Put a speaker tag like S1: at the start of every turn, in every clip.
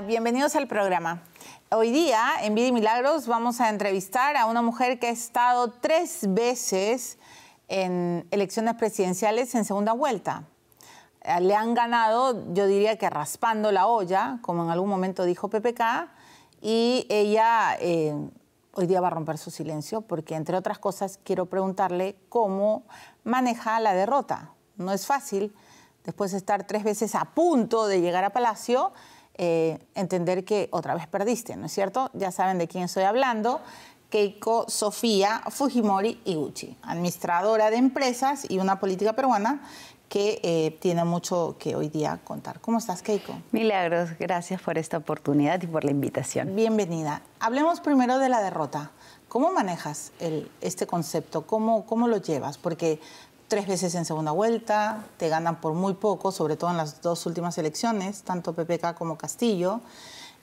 S1: bienvenidos al programa. Hoy día, en Vida Milagros, vamos a entrevistar a una mujer que ha estado tres veces en elecciones presidenciales en segunda vuelta. Eh, le han ganado, yo diría que raspando la olla, como en algún momento dijo PPK, y ella eh, hoy día va a romper su silencio porque, entre otras cosas, quiero preguntarle cómo maneja la derrota. No es fácil después de estar tres veces a punto de llegar a Palacio eh, entender que otra vez perdiste, ¿no es cierto? Ya saben de quién estoy hablando. Keiko Sofía Fujimori Iguchi, administradora de empresas y una política peruana que eh, tiene mucho que hoy día contar. ¿Cómo estás, Keiko?
S2: Milagros, gracias por esta oportunidad y por la invitación.
S1: Bienvenida. Hablemos primero de la derrota. ¿Cómo manejas este concepto? ¿Cómo, ¿Cómo lo llevas? Porque tres veces en segunda vuelta, te ganan por muy poco, sobre todo en las dos últimas elecciones, tanto PPK como Castillo,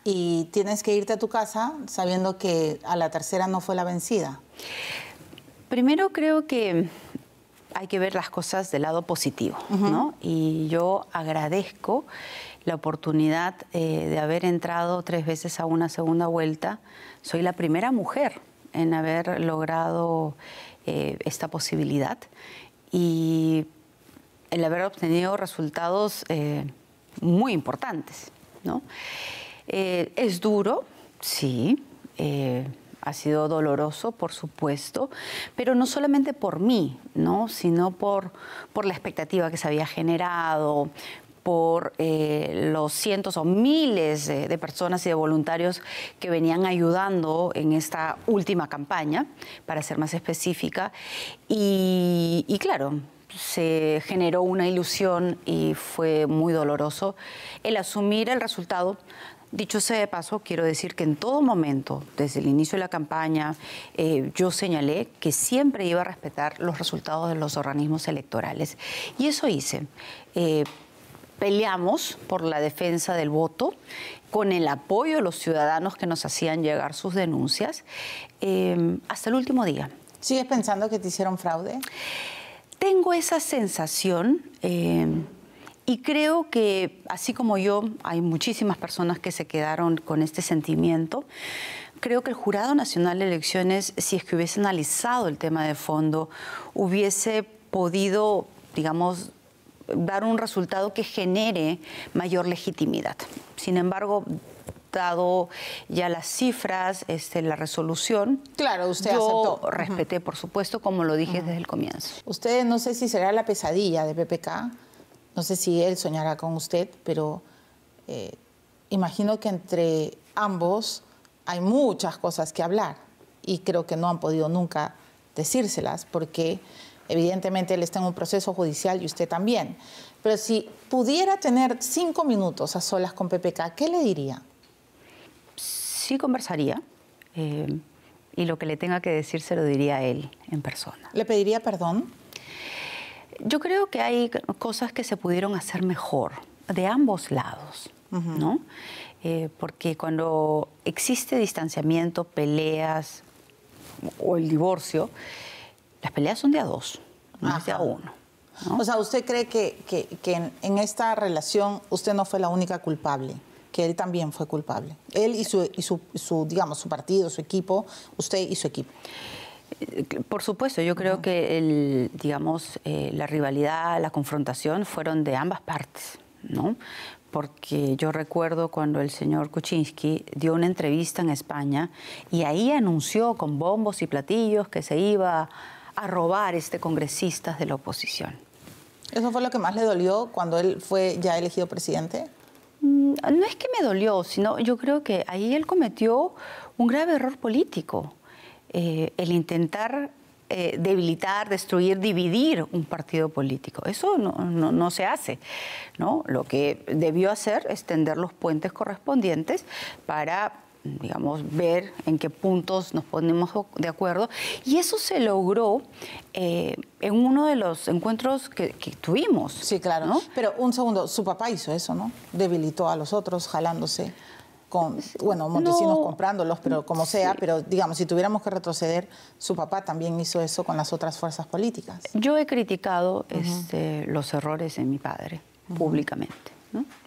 S1: y tienes que irte a tu casa sabiendo que a la
S2: tercera no fue la vencida. Primero creo que hay que ver las cosas del lado positivo, ¿no? Y yo agradezco la oportunidad eh, de haber entrado tres veces a una segunda vuelta. Soy la primera mujer en haber logrado eh, esta posibilidad y el haber obtenido resultados eh, muy importantes. ¿no? Eh, es duro, sí, eh, ha sido doloroso, por supuesto, pero no solamente por mí, ¿no? sino por, por la expectativa que se había generado, por eh, los cientos o miles de, personas y de voluntarios que venían ayudando en esta última campaña, para ser más específica. Y, claro, se generó una ilusión y fue muy doloroso el asumir el resultado Dicho sea de paso, quiero decir que en todo momento, desde el inicio de la campaña, eh, yo señalé que siempre iba a respetar los resultados de los organismos electorales. Y eso hice. Eh, peleamos por la defensa del voto con el apoyo de los ciudadanos que nos hacían llegar sus denuncias em, hasta el último día. ¿Sigues pensando que te hicieron fraude? Tengo esa sensación. Em, y creo que, así como yo, hay muchísimas personas que se quedaron con este sentimiento. Creo que el Jurado Nacional de Elecciones, si es que hubiese analizado el tema de fondo, hubiese podido, digamos, dar un resultado que genere mayor legitimidad. Sin embargo, dado ya las cifras, este, la resolución. Claro, usted yo respeté, por supuesto, como lo dije desde el comienzo.
S1: Usted no sé si será la pesadilla de PPK, no sé si él soñará con usted, pero eh, imagino que entre ambos hay muchas cosas que hablar y creo que no han podido nunca decírselas porque Evidentemente él está en un proceso judicial y usted también. Pero si pudiera tener cinco minutos a solas con
S2: PPK, ¿qué le diría? Sí conversaría eh, y lo que le tenga que decir se lo diría a él en persona. ¿Le pediría perdón? Yo creo que hay cosas que se pudieron hacer mejor de ambos lados, ¿no? Eh, porque cuando existe distanciamiento, peleas o el divorcio, las peleas son de a dos, no es de a uno.
S1: O sea, ¿usted cree que, que, en, esta relación usted no fue la única culpable? Que él también fue culpable. Él y su, y su, digamos, su partido, su equipo,
S2: usted y su equipo. Por supuesto, yo creo que el, digamos, eh, la rivalidad, la confrontación fueron de ambas partes, ¿no? Porque yo recuerdo cuando el señor Kuczynski dio una entrevista en España y ahí anunció con bombos y platillos que se iba a robar este congresista de la oposición. ¿Eso fue lo que más le dolió
S1: cuando él fue ya elegido presidente?
S2: Mm, no es que me dolió, sino yo creo que ahí él cometió un grave error político, eh, el intentar eh, debilitar, destruir, dividir un partido político. Eso no, se hace. ¿no? Lo que debió hacer es tender los puentes correspondientes para digamos, ver en qué puntos nos ponemos de acuerdo. Y eso se logró eh, en uno de los encuentros que, tuvimos. Sí, claro. ¿no? Pero un segundo, su papá hizo eso, ¿no? Debilitó a los
S1: otros jalándose. Con, bueno, Montesinos comprándolos, pero como sea, pero digamos, si tuviéramos que retroceder, su papá también hizo eso con las otras fuerzas políticas.
S2: Yo he criticado este, los errores de mi padre, públicamente.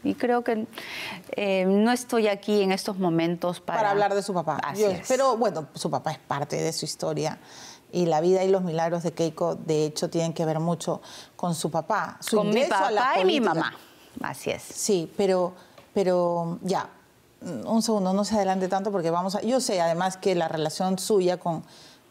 S2: Y creo que eh, no estoy aquí en estos momentos para... hablar de su papá. Así Pero bueno, su
S1: papá es parte de su historia y la vida y los milagros de Keiko, de hecho, tienen que ver mucho con su papá. con mi papá y mi mamá. Así es. Sí, pero, pero ya, un segundo, no se adelante tanto porque vamos a... Yo sé además que la relación suya con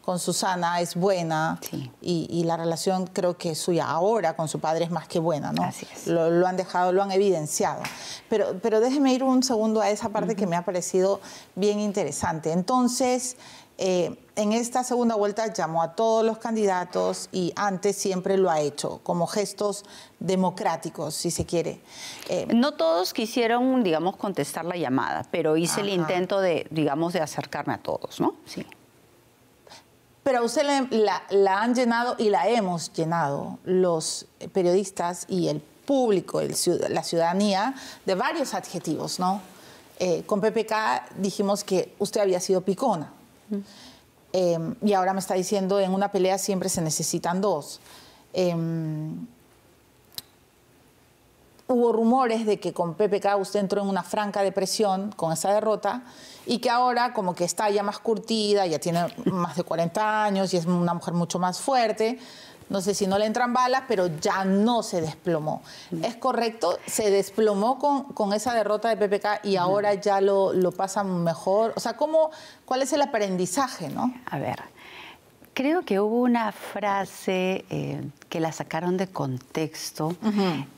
S1: con Susana es buena y, la relación creo que suya ahora con su padre es más que buena, ¿no? Lo, han dejado, lo han evidenciado. Pero, pero déjeme ir un segundo a esa parte que me ha parecido bien interesante. Entonces, eh, en esta segunda vuelta llamó a todos los candidatos y antes siempre lo ha hecho, como gestos democráticos, si se quiere. Eh,
S2: no todos quisieron, digamos, contestar la llamada, pero hice el intento de, digamos, de acercarme a todos, ¿no? Sí.
S1: Pero a usted la, la, han llenado y la hemos llenado los periodistas y el público, la ciudadanía, de varios adjetivos, ¿no? Eh, con PPK dijimos que usted había sido picona. Em, y ahora me está diciendo, en una pelea siempre se necesitan dos. Em, hubo rumores de que con PPK usted entró en una franca depresión con esa derrota y que ahora como que está ya más curtida, ya tiene más de 40 años y es una mujer mucho más fuerte. No sé si no le entran balas, pero ya no se desplomó. Mm. ¿Es correcto? ¿Se desplomó con, esa derrota de PPK y mm. ahora ya lo, lo pasa mejor? O sea, ¿cuál es el aprendizaje?
S2: ¿no? A ver, Creo que hubo una frase eh, que la sacaron de contexto,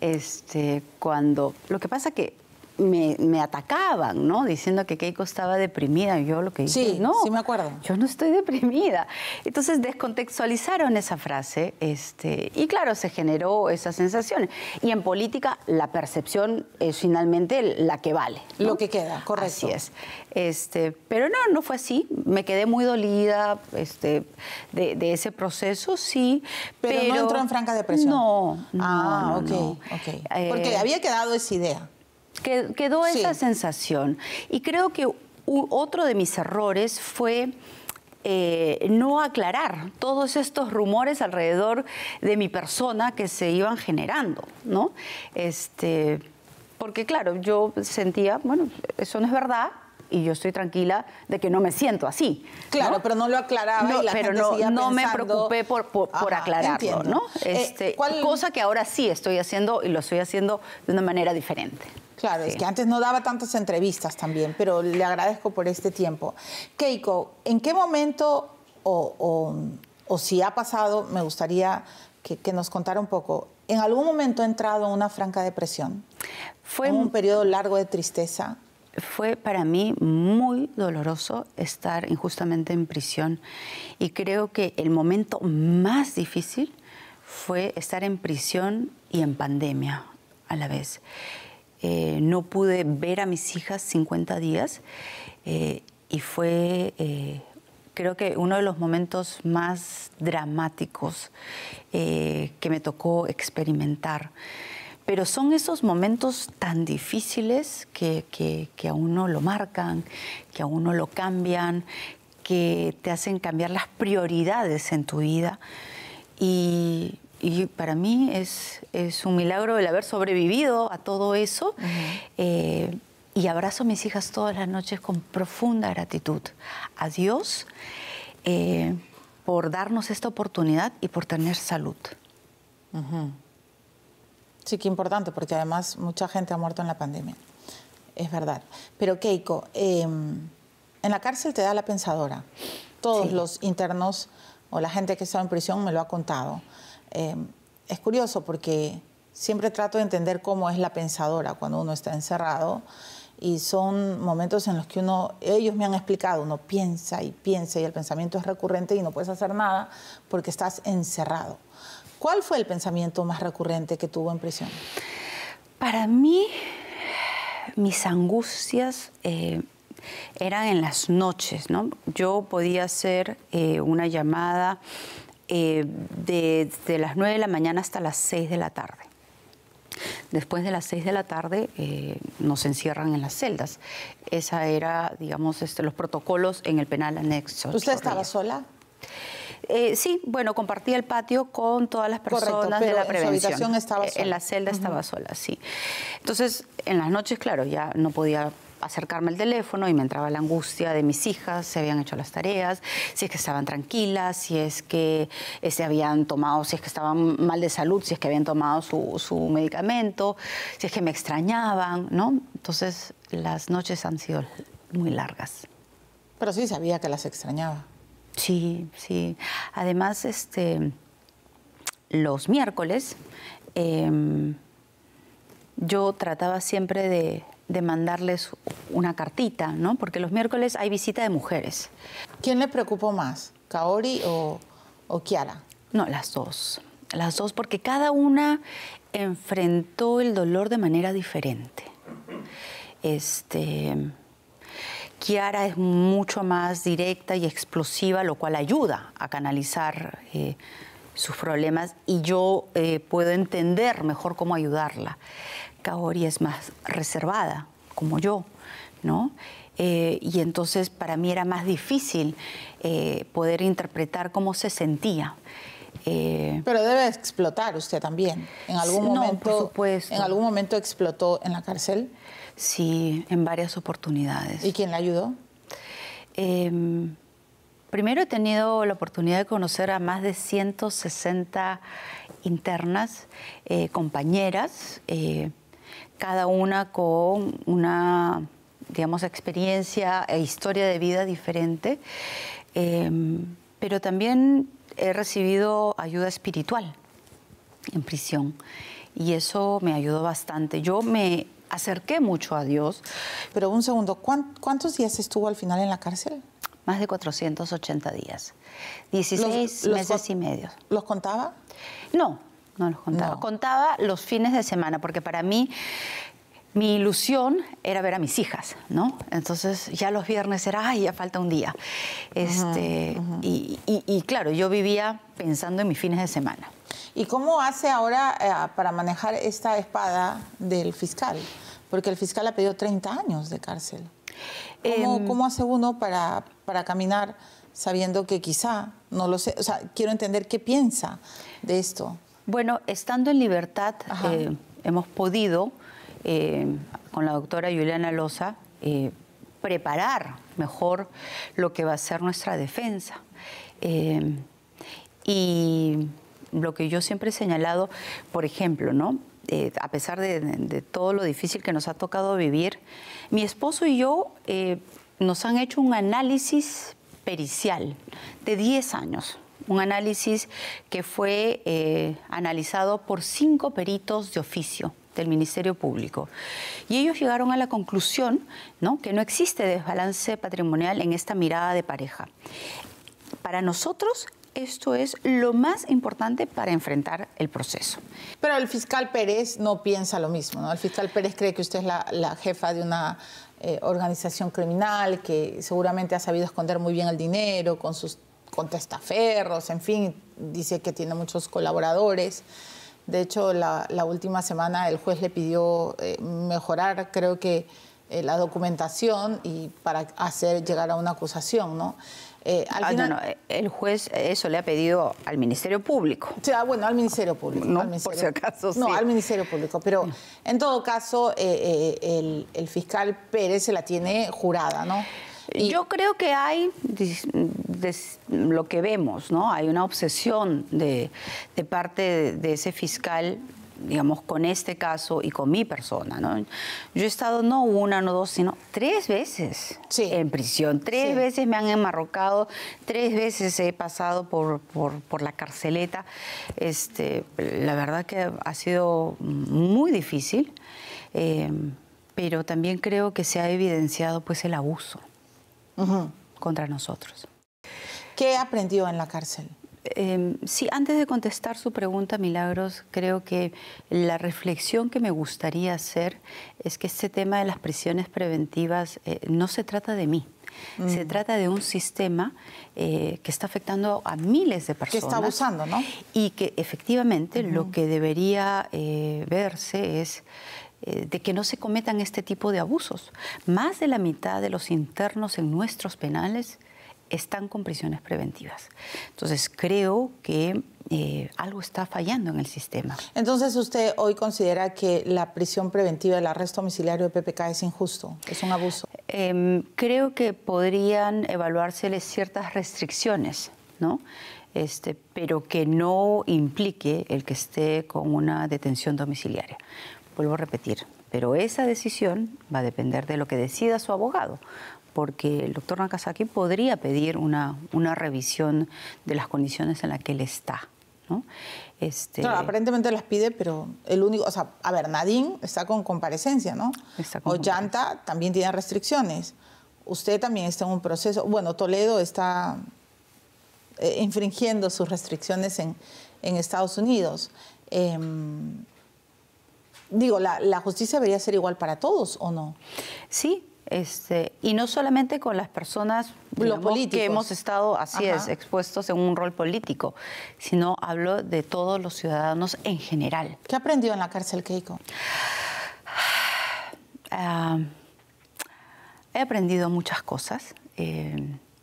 S2: este, cuando... Lo que pasa que me, atacaban, ¿no? Diciendo que Keiko estaba deprimida. Yo lo que hice, no. Sí, me acuerdo. Yo no estoy deprimida. Entonces descontextualizaron esa frase este, y, claro, se generó esa sensación. Y en política, la percepción es finalmente la que vale. Lo que queda, correcto. Así es. Este, pero no, no fue así. Me quedé muy dolida este, de, ese proceso, sí. Pero, no entró en franca depresión. No. Ah, no ah, ok. okay. Porque eh, había quedado esa idea quedó esa sensación. Y creo que otro de mis errores fue... Eh, no aclarar todos estos rumores alrededor de mi persona que se iban generando, ¿no? Este, porque claro, yo sentía, bueno, eso no es verdad, y yo estoy tranquila de que no me siento así.
S1: Claro, pero no lo aclaraba y la pero gente no, no me preocupé por, por, aclararlo, ¿no? Eh, este,
S2: ¿cuál... Cosa que ahora sí estoy haciendo y lo estoy haciendo de una manera diferente. Claro, es que antes no daba
S1: tantas entrevistas también, pero le agradezco por este tiempo. Keiko, ¿en qué momento o, o, si ha pasado, me gustaría que, que nos contara un poco, ¿en algún momento ha entrado en una franca depresión? Fue un periodo largo de
S2: tristeza fue para mí muy doloroso estar injustamente en prisión y creo que el momento más difícil fue estar en prisión y en pandemia a la vez. Eh, no pude ver a mis hijas 50 días eh, y fue, eh, creo que uno de los momentos más dramáticos que me tocó experimentar. Pero son esos momentos tan difíciles que, a uno lo marcan, que a uno lo cambian, que te hacen cambiar las prioridades en tu vida. Y, para mí es, un milagro el haber sobrevivido a todo eso. Eh, y abrazo a mis hijas todas las noches con profunda gratitud a Dios eh, por darnos esta oportunidad y por tener salud.
S1: Sí que importante, porque además mucha gente ha muerto en la pandemia. Es verdad. Pero Keiko, em, en la cárcel te da la pensadora. Todos los internos o la gente que está en prisión me lo ha contado. Em, es curioso porque siempre trato de entender cómo es la pensadora cuando uno está encerrado y son momentos en los que uno, ellos me han explicado, uno piensa y piensa y el pensamiento es recurrente y no puedes hacer nada porque estás encerrado. ¿Cuál fue el pensamiento
S2: más recurrente que tuvo en prisión? Para mí, mis angustias eh, eran en las noches, ¿no? Yo podía hacer eh, una llamada eh, de, las 9 de la mañana hasta las 6 de la tarde. Después de las 6 de la tarde eh, nos encierran en las celdas. Esa era, digamos, este, los protocolos en el penal anexo. ¿Usted estaba sola? Eh, sí, bueno, compartía el patio con todas las personas de la prevención. En estaba eh, En la celda estaba sola, sí. Entonces, en las noches, claro, ya no podía acercarme al teléfono y me entraba la angustia de mis hijas, si habían hecho las tareas, si es que estaban tranquilas, si es que eh, se habían tomado, si es que estaban mal de salud, si es que habían tomado su, su medicamento, si es que me extrañaban, ¿no? Entonces las noches han sido muy largas. Pero sí sabía que las
S1: extrañaba.
S2: Sí, sí. Además, este, los miércoles em, yo trataba siempre de, mandarles una cartita, ¿no? Porque los miércoles hay visita de mujeres. ¿Quién le preocupó más, Kaori o, o Kiara? No, las dos. Las dos, porque cada una enfrentó el dolor de manera diferente. Este Kiara es mucho más directa y explosiva, lo cual ayuda a canalizar eh, sus problemas y yo eh, puedo entender mejor cómo ayudarla. Kaori es más reservada, como yo, ¿no? Eh, y entonces para mí era más difícil poder interpretar cómo se sentía. Pero debe explotar usted también. En algún momento,
S1: En algún momento explotó en la cárcel. Sí,
S2: en varias oportunidades. ¿Y quién la ayudó? Em, primero he tenido la oportunidad de conocer a más de 160 internas, eh, compañeras, eh, cada una con una, digamos, experiencia e historia de vida diferente, em, pero también he recibido ayuda espiritual en prisión y eso me ayudó bastante. Yo me acerqué mucho a Dios. Pero un segundo, ¿cuántos días estuvo al final en la cárcel? Más de 480 días. 16 meses y medio. ¿Los contaba? No, no los contaba. Contaba los fines de semana, porque para mí mi ilusión era ver a mis hijas, ¿no? Entonces ya los viernes era, ay, ya falta un día. Este, Y, claro, yo vivía pensando en mis fines de semana. ¿Y cómo hace
S1: ahora eh, para manejar esta espada del fiscal? Porque el fiscal ha pedido 30 años de cárcel. Em, ¿Cómo, hace uno para, para caminar sabiendo
S2: que quizá, no lo sé, o sea, quiero entender qué piensa de esto? Bueno, estando en libertad eh, hemos podido eh, con la doctora Juliana Loza, eh, preparar mejor lo que va a ser nuestra defensa. Eh, y lo que yo siempre he señalado, por ejemplo, ¿no? a pesar de, todo lo difícil que nos ha tocado vivir, mi esposo y yo nos han hecho un análisis pericial de 10 años. Un análisis que fue analizado por cinco peritos de oficio del Ministerio Público. Y ellos llegaron a la conclusión ¿no? que no existe desbalance patrimonial en esta mirada de pareja. Para nosotros, esto es lo más importante para enfrentar el proceso.
S1: Pero el fiscal Pérez no piensa lo mismo, ¿no? El fiscal Pérez cree que usted es la, jefa de una eh, organización criminal que seguramente ha sabido esconder muy bien el dinero con sus contestaferros, en fin, dice que tiene muchos colaboradores. De hecho, la, última semana el juez le pidió eh, mejorar, creo que, eh, la documentación y para hacer llegar a una acusación, ¿no? Eh, al ah, no, no, el
S2: juez eso le ha pedido al Ministerio Público. O sea, bueno, al Ministerio
S1: Público. No, al Ministerio, por si acaso, sí. No, al Ministerio Público. Pero en todo caso, el, fiscal Pérez se la tiene jurada, ¿no?
S2: Yo creo que hay lo que vemos, ¿no? Hay una obsesión de, parte de, ese fiscal digamos, con este caso y con mi persona. ¿no? Yo he estado no una, no dos, sino tres veces en prisión. Tres veces me han enmarrocado, tres veces he pasado por, la carceleta. Este, la verdad que ha sido muy difícil, eh, pero también creo que se ha evidenciado pues, el abuso contra nosotros. ¿Qué aprendió en la cárcel? Em, sí, antes de contestar su pregunta, Milagros, creo que la reflexión que me gustaría hacer es que este tema de las prisiones preventivas eh, no se trata de mí. Mm. Se trata de un sistema eh, que está afectando a miles de personas. Que está abusando, ¿no? Y que efectivamente lo que debería eh, verse es eh, de que no se cometan este tipo de abusos. Más de la mitad de los internos en nuestros penales están con prisiones preventivas. Entonces creo que eh, algo está fallando en el sistema.
S1: Entonces usted hoy considera que la prisión preventiva, el arresto domiciliario de PPK es injusto,
S2: es un abuso. Em, creo que podrían evaluárseles ciertas restricciones, este, pero que no implique el que esté con una detención domiciliaria vuelvo a repetir, pero esa decisión va a depender de lo que decida su abogado, porque el doctor Nakazaki podría pedir una, una revisión de las condiciones en las que él está. ¿no? Este...
S1: aparentemente las pide, pero el único, o sea, a ver, Nadine está con comparecencia, ¿no? Está también tiene restricciones. Usted también está en un proceso, bueno, Toledo está eh, infringiendo sus restricciones en, Estados Unidos. Eh, digo, la, justicia debería ser igual para todos, ¿o no?
S2: Sí, este, y no solamente con las personas que hemos estado así es, expuestos en un rol político, sino hablo de todos los ciudadanos en general. ¿Qué aprendió en la cárcel, Keiko? Ah, he aprendido muchas cosas. Eh,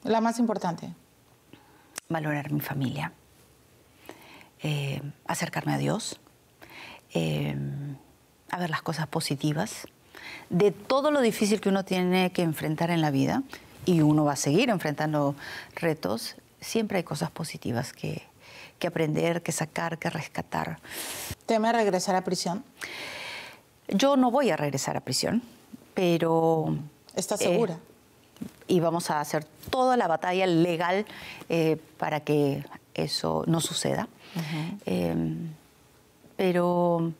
S1: la más importante.
S2: Valorar mi familia. Eh, acercarme a Dios. Eh, a ver las cosas positivas de todo lo difícil que uno tiene que enfrentar en la vida, y uno va a seguir enfrentando retos, siempre hay cosas positivas que, que aprender, que sacar, que rescatar. ¿Tema regresar a prisión? Yo no voy a regresar a prisión, pero... ¿Estás eh, segura? y vamos a hacer toda la batalla legal eh, para que eso no suceda. Em, pero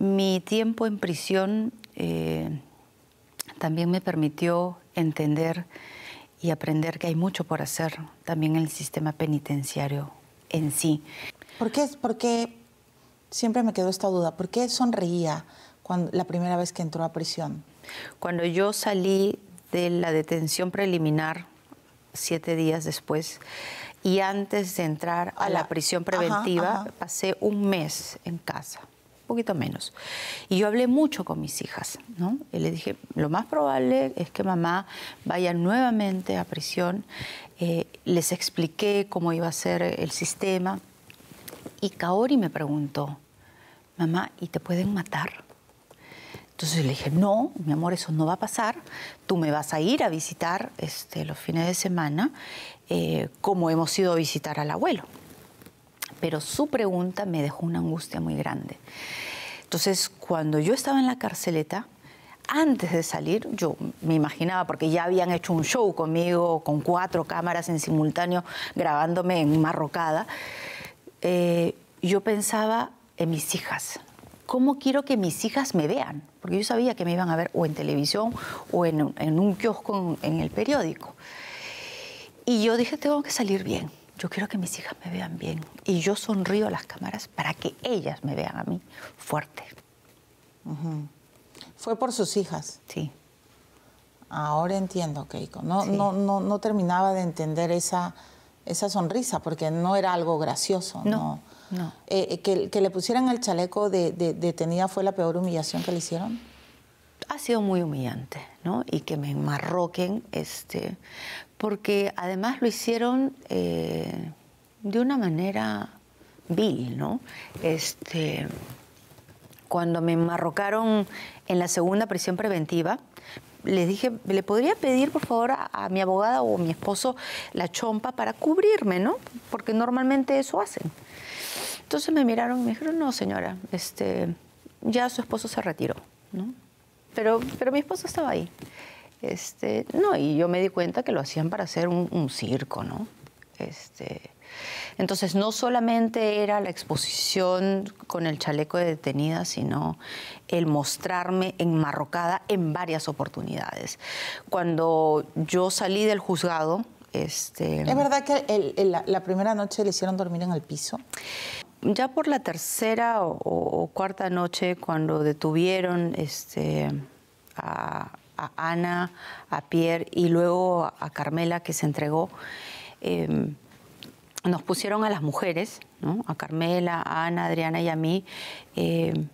S2: mi tiempo en prisión eh, también me permitió entender y aprender que hay mucho por hacer también en el sistema penitenciario en sí. ¿Por qué, Porque
S1: siempre me quedó esta duda? ¿Por qué sonreía cuando, la primera vez que entró a prisión?
S2: Cuando yo salí de la detención preliminar, siete días después, y antes de entrar a, la, prisión preventiva, pasé un mes en casa poquito menos. Y yo hablé mucho con mis hijas, ¿no? Y le dije, lo más probable es que mamá vaya nuevamente a prisión. Eh, les expliqué cómo iba a ser el sistema. Y Kaori me preguntó, mamá, ¿y te pueden matar? Entonces le dije, no, mi amor, eso no va a pasar. Tú me vas a ir a visitar este, los fines de semana, eh, como hemos ido a visitar al abuelo. Pero su pregunta me dejó una angustia muy grande. Entonces, cuando yo estaba en la carceleta, antes de salir, yo me imaginaba, porque ya habían hecho un show conmigo con cuatro cámaras en simultáneo grabándome en Marrocada, eh, yo pensaba en mis hijas. ¿Cómo quiero que mis hijas me vean? Porque yo sabía que me iban a ver o en televisión o en, un kiosco en el periódico. Y yo dije, tengo que salir bien yo quiero que mis hijas me vean bien y yo sonrío a las cámaras para que ellas me vean a mí fuerte. Fue por sus hijas. Sí.
S1: Ahora entiendo, Keiko. No, no, no, terminaba de entender esa, esa sonrisa porque no era algo gracioso. No. no. Eh, eh, que, le pusieran el chaleco de, de, detenida fue la peor humillación que le hicieron. Ha sido muy humillante,
S2: ¿no? Y que me enmarroquen, este, porque además lo hicieron eh, de una manera vil, ¿no? Este, cuando me marrocaron en la segunda prisión preventiva, les dije, le podría pedir por favor a, a, mi abogada o a mi esposo la chompa para cubrirme, ¿no? Porque normalmente eso hacen. Entonces me miraron y me dijeron, no, señora, este, ya su esposo se retiró, ¿no? Pero, pero mi esposo estaba ahí. Este, no, y yo me di cuenta que lo hacían para hacer un, circo, ¿no? Este, entonces, no solamente era la exposición con el chaleco de detenida, sino el mostrarme enmarrocada en varias oportunidades. Cuando yo salí del juzgado... Este... ¿Es verdad
S1: que la, primera noche le hicieron dormir en el piso?
S2: Ya por la tercera o, cuarta noche, cuando detuvieron este, a, a Ana, a Pierre y luego a Carmela que se entregó, em, nos pusieron a las mujeres, a Carmela, a Ana, Adriana y a mí, em,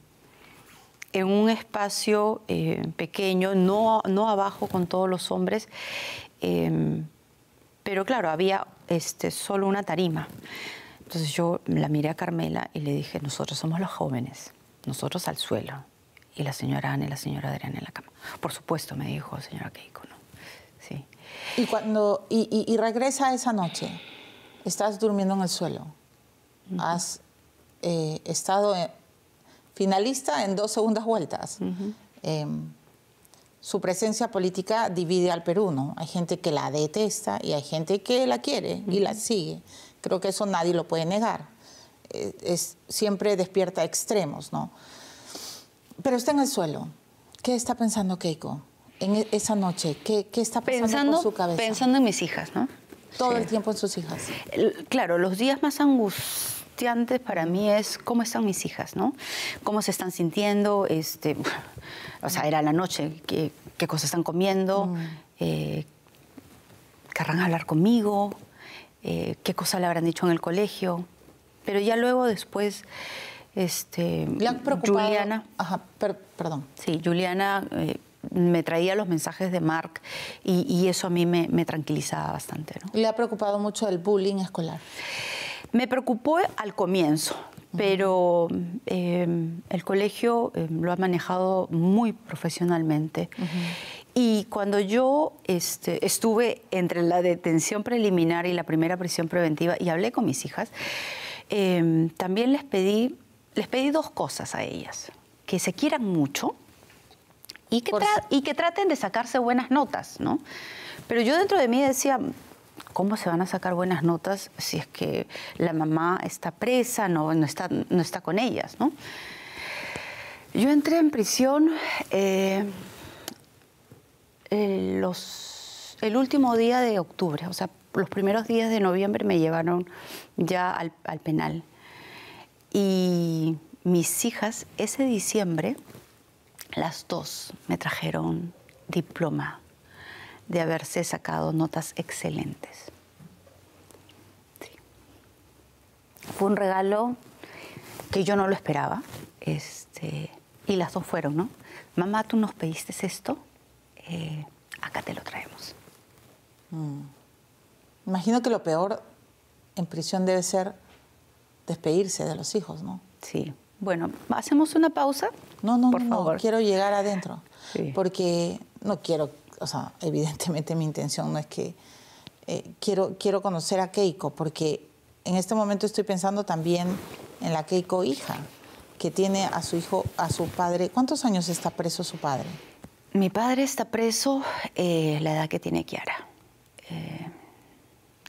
S2: en un espacio eh, pequeño, no, no abajo con todos los hombres, em, pero claro, había este, solo una tarima. Entonces yo la miré a Carmela y le dije, nosotros somos los jóvenes, nosotros al suelo, y la señora Ana y la señora Adriana en la cama. Por supuesto, me dijo señora Keiko, ¿no?
S1: Sí. ¿Y, cuando, y, y, regresa esa noche? Estás durmiendo en el suelo. Has eh, estado eh, finalista en dos segundas vueltas. Em, su presencia política divide al Perú, ¿no? Hay gente que la detesta y hay gente que la quiere y la sigue. Creo que eso nadie lo puede negar. Eh, es siempre despierta extremos, ¿no? Pero está en el suelo. ¿Qué está pensando Keiko en
S2: e-, esa noche? ¿Qué, está pensando, en su cabeza? Pensando en mis hijas, ¿no? Todo el tiempo en sus hijas. claro, los días más angustiantes para mí es cómo están mis hijas, ¿no? Cómo se están sintiendo, este, o sea, era la noche, qué, cosas están comiendo, mm. eh, querrán hablar conmigo, eh, qué cosas le habrán dicho en el colegio. Pero ya luego después este, Juliana. Ajá, perdón. Sí, Juliana eh, me traía los mensajes de Mark y, eso a mí me, tranquilizaba bastante.
S1: ¿Le ha preocupado mucho el
S2: bullying escolar? Me preocupó al comienzo, pero em, el colegio em, lo ha manejado muy profesionalmente. Y cuando yo este, estuve entre la detención preliminar y la primera prisión preventiva y hablé con mis hijas, em, también les pedí les pedí dos cosas a ellas. Que se quieran mucho y que, traten de sacarse buenas notas, ¿no? Pero yo dentro de mí decía, ¿cómo se van a sacar buenas notas si es que la mamá está presa, no, está, no está con ellas, ¿no? Yo entré en prisión eh, los, el último día de octubre, o sea, los primeros días de noviembre me llevaron ya al penal. Y mis hijas, ese diciembre, las dos me trajeron diploma de haberse sacado notas excelentes. Fue un regalo que yo no lo esperaba. Este, y las dos fueron, ¿no? Mamá, tú nos pediste esto, eh, acá te lo traemos. Mm. Imagino que lo peor
S1: en prisión debe ser despedirse de los hijos, ¿no? Sí. Bueno, hacemos una pausa. No, no, no, quiero llegar adentro. Porque no quiero, o sea, evidentemente mi intención no es que eh, quiero, quiero conocer a Keiko, porque en este momento estoy pensando también en la Keiko hija, que tiene a su hijo, a su padre. ¿Cuántos años está preso su padre?
S2: Mi padre está preso eh, la edad que tiene Kiara. Eh,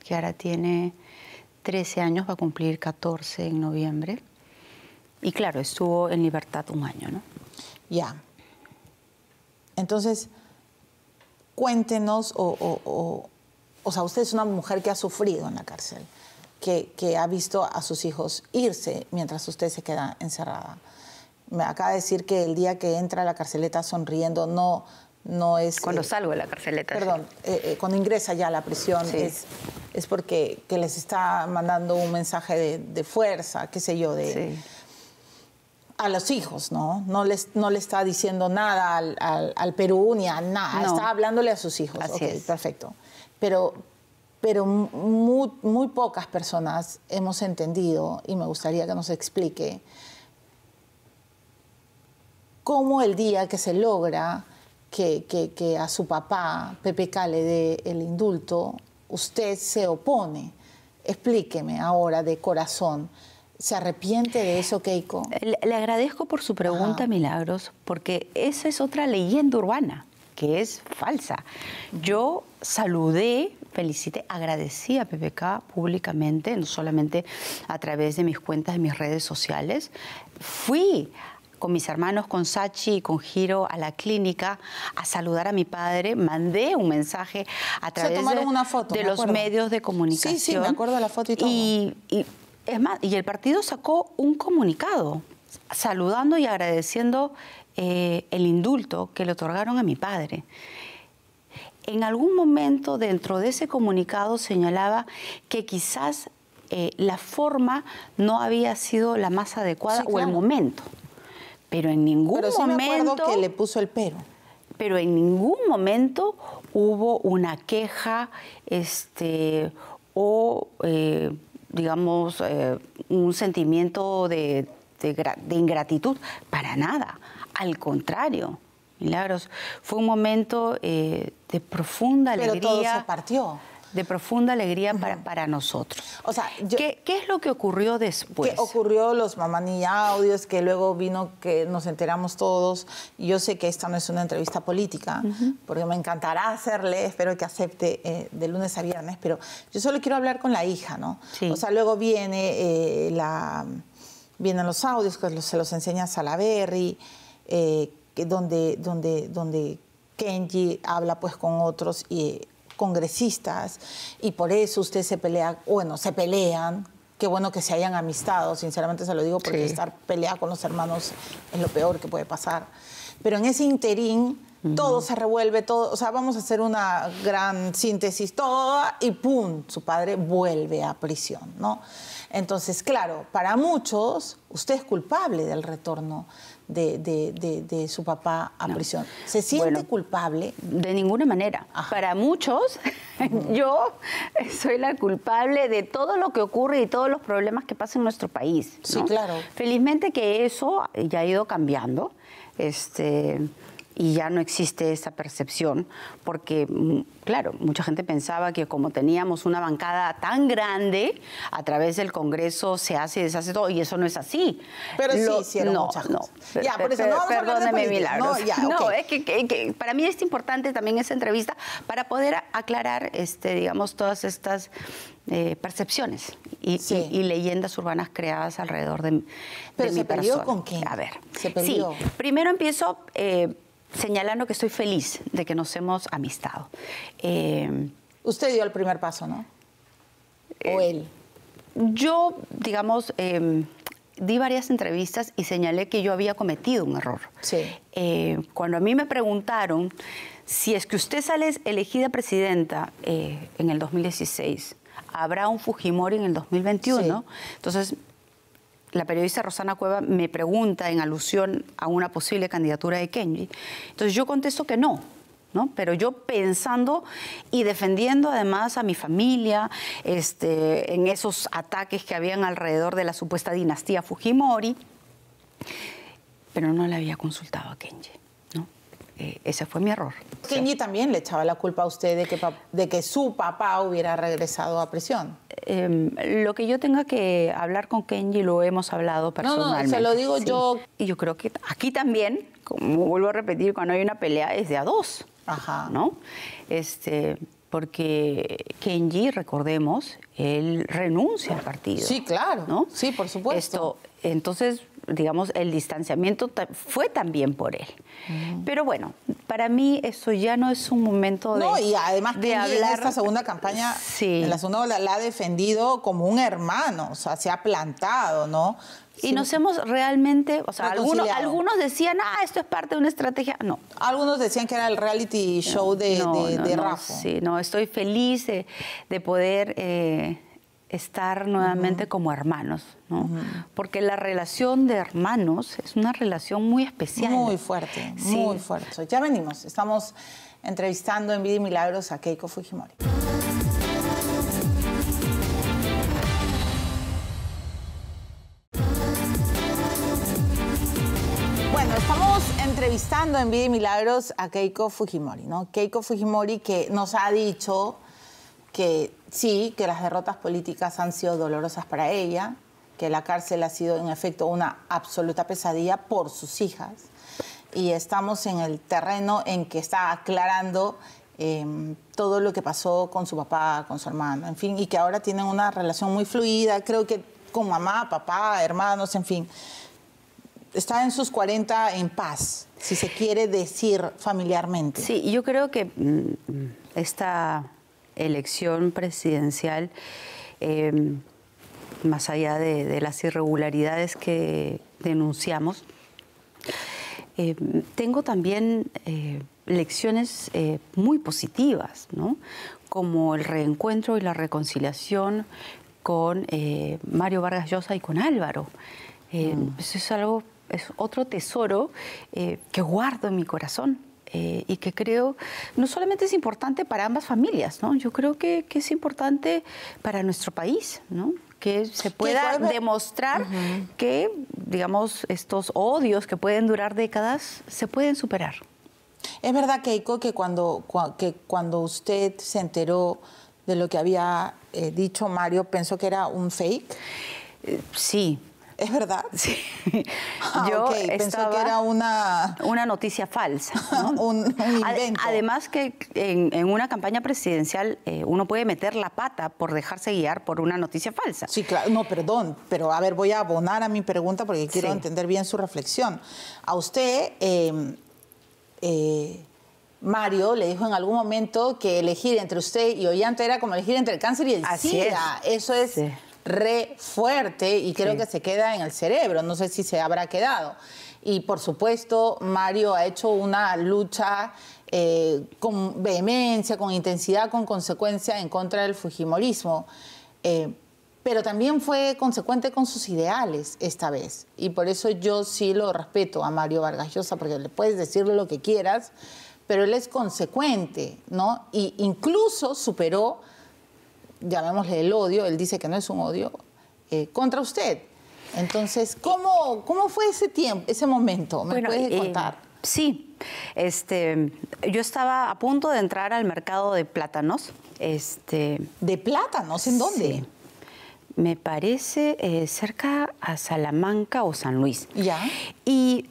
S2: Kiara tiene 13 años, va a cumplir 14 en noviembre. Y claro, estuvo en libertad un año, ¿no? Ya. Entonces,
S1: cuéntenos, o, o, sea, usted es una mujer que ha sufrido en la cárcel, que, que, ha visto a sus hijos irse mientras usted se queda encerrada. Me acaba de decir que el día que entra a la carceleta sonriendo no, es... Cuando eh, salgo
S2: de la carceleta. Perdón,
S1: eh, eh, cuando ingresa ya a la prisión es, es, porque que les está mandando un mensaje de, fuerza, qué sé yo, de... A los hijos, ¿no? No les, no le está diciendo nada al, Perú ni a nada. Está hablándole a sus hijos. Así ok, perfecto. Pero, pero muy pocas personas hemos entendido, y me gustaría que nos explique, cómo el día que se logra que, a su papá, Pepe le dé el indulto, usted se opone. Explíqueme ahora de corazón. ¿Se arrepiente de eso, Keiko?
S2: Le, agradezco por su pregunta, Milagros, porque esa es otra leyenda urbana que es falsa. Yo saludé, felicité, agradecí a Pepe K públicamente, no solamente a través de mis cuentas, de mis redes sociales. Fui con mis hermanos, con Sachi y con Giro a la clínica a saludar a mi padre. Mandé un mensaje a través de, foto, de los medios de comunicación. Sí, sí, me acuerdo de la foto y todo. Y, es más, y el partido sacó un comunicado saludando y agradeciendo eh, el indulto que le otorgaron a mi padre. En algún momento dentro de ese comunicado señalaba que quizás eh, la forma no había sido la más adecuada o el momento pero en ningún momento. que le puso el pero. Pero en ningún momento hubo una queja, este, o eh, digamos eh, un sentimiento de, ingratitud, para nada. Al contrario, Milagros, fue un momento eh, de profunda alegría. Pero todo se partió de profunda alegría para, nosotros. O sea, ¿Qué, es lo que ocurrió después? ¿Qué
S1: ocurrió los mamani audios, que luego vino que nos enteramos todos. Yo sé que esta no es una entrevista política, porque me encantará hacerle, espero que acepte eh, de lunes a viernes, pero yo solo quiero hablar con la hija, ¿no? O sea, luego viene eh, la... Vienen los audios que se los enseña a Salaberry, eh, donde, donde, donde Kenji habla pues con otros y congresistas y por eso usted se pelea, bueno, se pelean. Qué bueno que se hayan amistado, sinceramente se lo digo, porque estar peleada con los hermanos es lo peor que puede pasar. Pero en ese interín, todo se revuelve, todo, o sea, vamos a hacer una gran síntesis, toda, y ¡pum! Su padre vuelve a prisión, ¿no? Entonces, claro, para muchos, usted es culpable del retorno de, su papá a prisión. ¿Se siente culpable? De
S2: ninguna manera. Para muchos, yo soy la culpable de todo lo que ocurre y todos los problemas que pasan en nuestro país. Sí, claro. Felizmente que eso ya ha ido cambiando. Este, y ya no existe esa percepción, porque, mm, claro, mucha gente pensaba que como teníamos una bancada tan grande, a través del Congreso se hace y deshace todo, y eso no es así. Pero sí hicieron no, muchas cosas. No, ya, por eso no Perdóneme, No, es que, para mí es importante también esa entrevista para poder aclarar, este, digamos, todas estas eh, percepciones y, leyendas urbanas creadas alrededor de, mi persona. ¿Pero se perdió con quién? A ver. ¿Se perdió. Sí, primero empiezo... Eh, señalando que estoy feliz de que nos hemos amistado. Eh, usted dio el primer paso, ¿no? ¿O eh, él? Yo, digamos, em, di varias entrevistas y señalé que yo había cometido un error. Sí. Eh, cuando a mí me preguntaron si es que usted sale elegida presidenta en el 2016, habrá un Fujimori en el 2021. Sí. Entonces la periodista Rosana Cueva me pregunta en alusión a una posible candidatura de Kenji. Entonces yo contesto que no, ¿no? Pero yo pensando y defendiendo además a mi familia este, en esos ataques que habían alrededor de la supuesta dinastía Fujimori, pero no le había consultado a Kenji. Eh, ese fue mi error. Kenji
S1: también le echaba la culpa a usted de que, de que su papá hubiera regresado a prisión.
S2: Em, lo que yo tenga que hablar con Kenji lo hemos hablado personalmente. No, no, se lo digo yo. Y yo creo que aquí también, como vuelvo a repetir, cuando hay una pelea es de a dos. Ajá. ¿No? Este, porque Kenji, recordemos, él renuncia al partido. Sí, claro. ¿no? Sí, por supuesto. Esto, entonces, digamos, el distanciamiento fue también por él. Pero bueno, para mí eso ya no es un momento de. No, y además de en esta segunda campaña, sí. en la segunda ola, la ha defendido
S1: como un hermano, o sea, se ha plantado, ¿no? Y nos hemos realmente, o sea, algunos,
S2: decían, ah, esto es parte de una estrategia. No. Algunos decían que era el reality show de, Rafa. sí, no, estoy feliz de, poder eh, estar nuevamente como hermanos, ¿no? Porque la relación de hermanos es una relación muy especial. Muy fuerte, muy fuerte. Ya venimos, estamos
S1: entrevistando en Vida Milagros a Keiko Fujimori. Bueno, estamos entrevistando en Vida Milagros a Keiko Fujimori, ¿no? Keiko Fujimori que nos ha dicho que sí, que las derrotas políticas han sido dolorosas para ella, que la cárcel ha sido en efecto una absoluta pesadilla por sus hijas. Y estamos en el terreno en que está aclarando em, todo lo que pasó con su papá, con su hermano, en fin, y que ahora tienen una relación muy fluida, creo que con mamá, papá, hermanos, en fin. Está en sus 40 en paz, si se quiere decir familiarmente. Sí, yo creo que
S2: mm, está elección presidencial, eh, más allá de, las irregularidades que denunciamos, eh, tengo también eh, lecciones muy positivas, como el reencuentro y la reconciliación con Mario Vargas Llosa y con Álvaro. Mm. Eso es algo, es otro tesoro que guardo en mi corazón. Eh, y que creo no solamente es importante para ambas familias, ¿no? Yo creo que, es importante para nuestro país, ¿no? que se pueda demostrar que, digamos, estos odios que pueden durar décadas se pueden superar.
S1: Es verdad, Keiko, que cuando, que cuando usted se enteró de lo que había eh, dicho Mario, pensó que era un fake. Eh, sí, ¿Es verdad? Sí. Ah, Yo pensé que
S2: era una... Una noticia falsa. un, invento. además que en, una campaña presidencial eh, uno puede meter la pata por dejarse guiar por una noticia falsa. Sí, claro.
S1: No, perdón, pero a ver, voy a abonar a mi pregunta porque quiero entender bien su reflexión. A usted... Eh, eh, Mario le dijo en algún momento que elegir entre usted y Ollanta era como elegir entre el cáncer y el Así era Eso es re fuerte y creo que se queda en el cerebro, no sé si se habrá quedado. Y por supuesto, Mario ha hecho una lucha eh, con vehemencia, con intensidad, con consecuencia en contra del Fujimorismo. Eh, pero también fue consecuente con sus ideales esta vez. Y por eso yo sí lo respeto a Mario Vargas Llosa, porque le puedes decirle lo que quieras, pero él es consecuente, ¿no? Y incluso superó llamémosle el odio, él dice que no es un odio, eh, contra usted. Entonces, ¿cómo, ¿cómo fue ese tiempo,
S2: ese momento? ¿Me puedes eh, contar? sí, este, yo estaba a punto de entrar al mercado de plátanos. Este, ¿De plátanos? ¿En dónde? Me parece eh, cerca a Salamanca o San Luis. Ya. Y,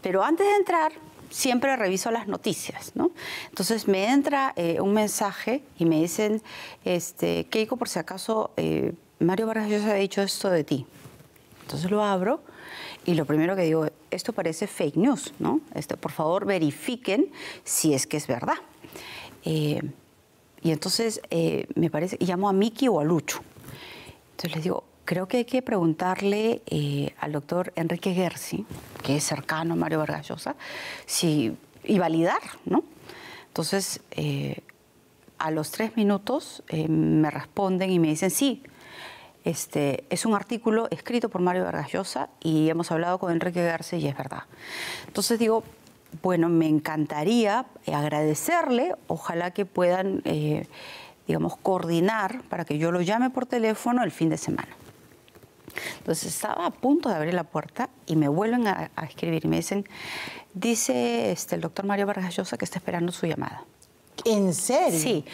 S2: pero antes de entrar, siempre reviso las noticias, ¿no? Entonces me entra eh, un mensaje y me dicen, este, Keiko, por si acaso, eh, Mario Vargas Llosa ha dicho esto de ti. Entonces lo abro y lo primero que digo, esto parece fake news, ¿no? Este, por favor, verifiquen si es que es verdad. Eh, y entonces me parece, llamo a Miki o a Lucho. Entonces les digo, creo que hay que preguntarle eh, al doctor Enrique Gersi, que es cercano a Mario Vergallosa, y validar, ¿no? Entonces, eh, a los tres minutos eh, me responden y me dicen, sí, este, es un artículo escrito por Mario Vargas y hemos hablado con Enrique Gersi y es verdad. Entonces digo, bueno, me encantaría agradecerle, ojalá que puedan digamos, coordinar para que yo lo llame por teléfono el fin de semana. Entonces estaba a punto de abrir la puerta y me vuelven a, escribir y me dicen, dice este, el doctor Mario Vargas que está esperando su llamada. ¿En serio? Sí.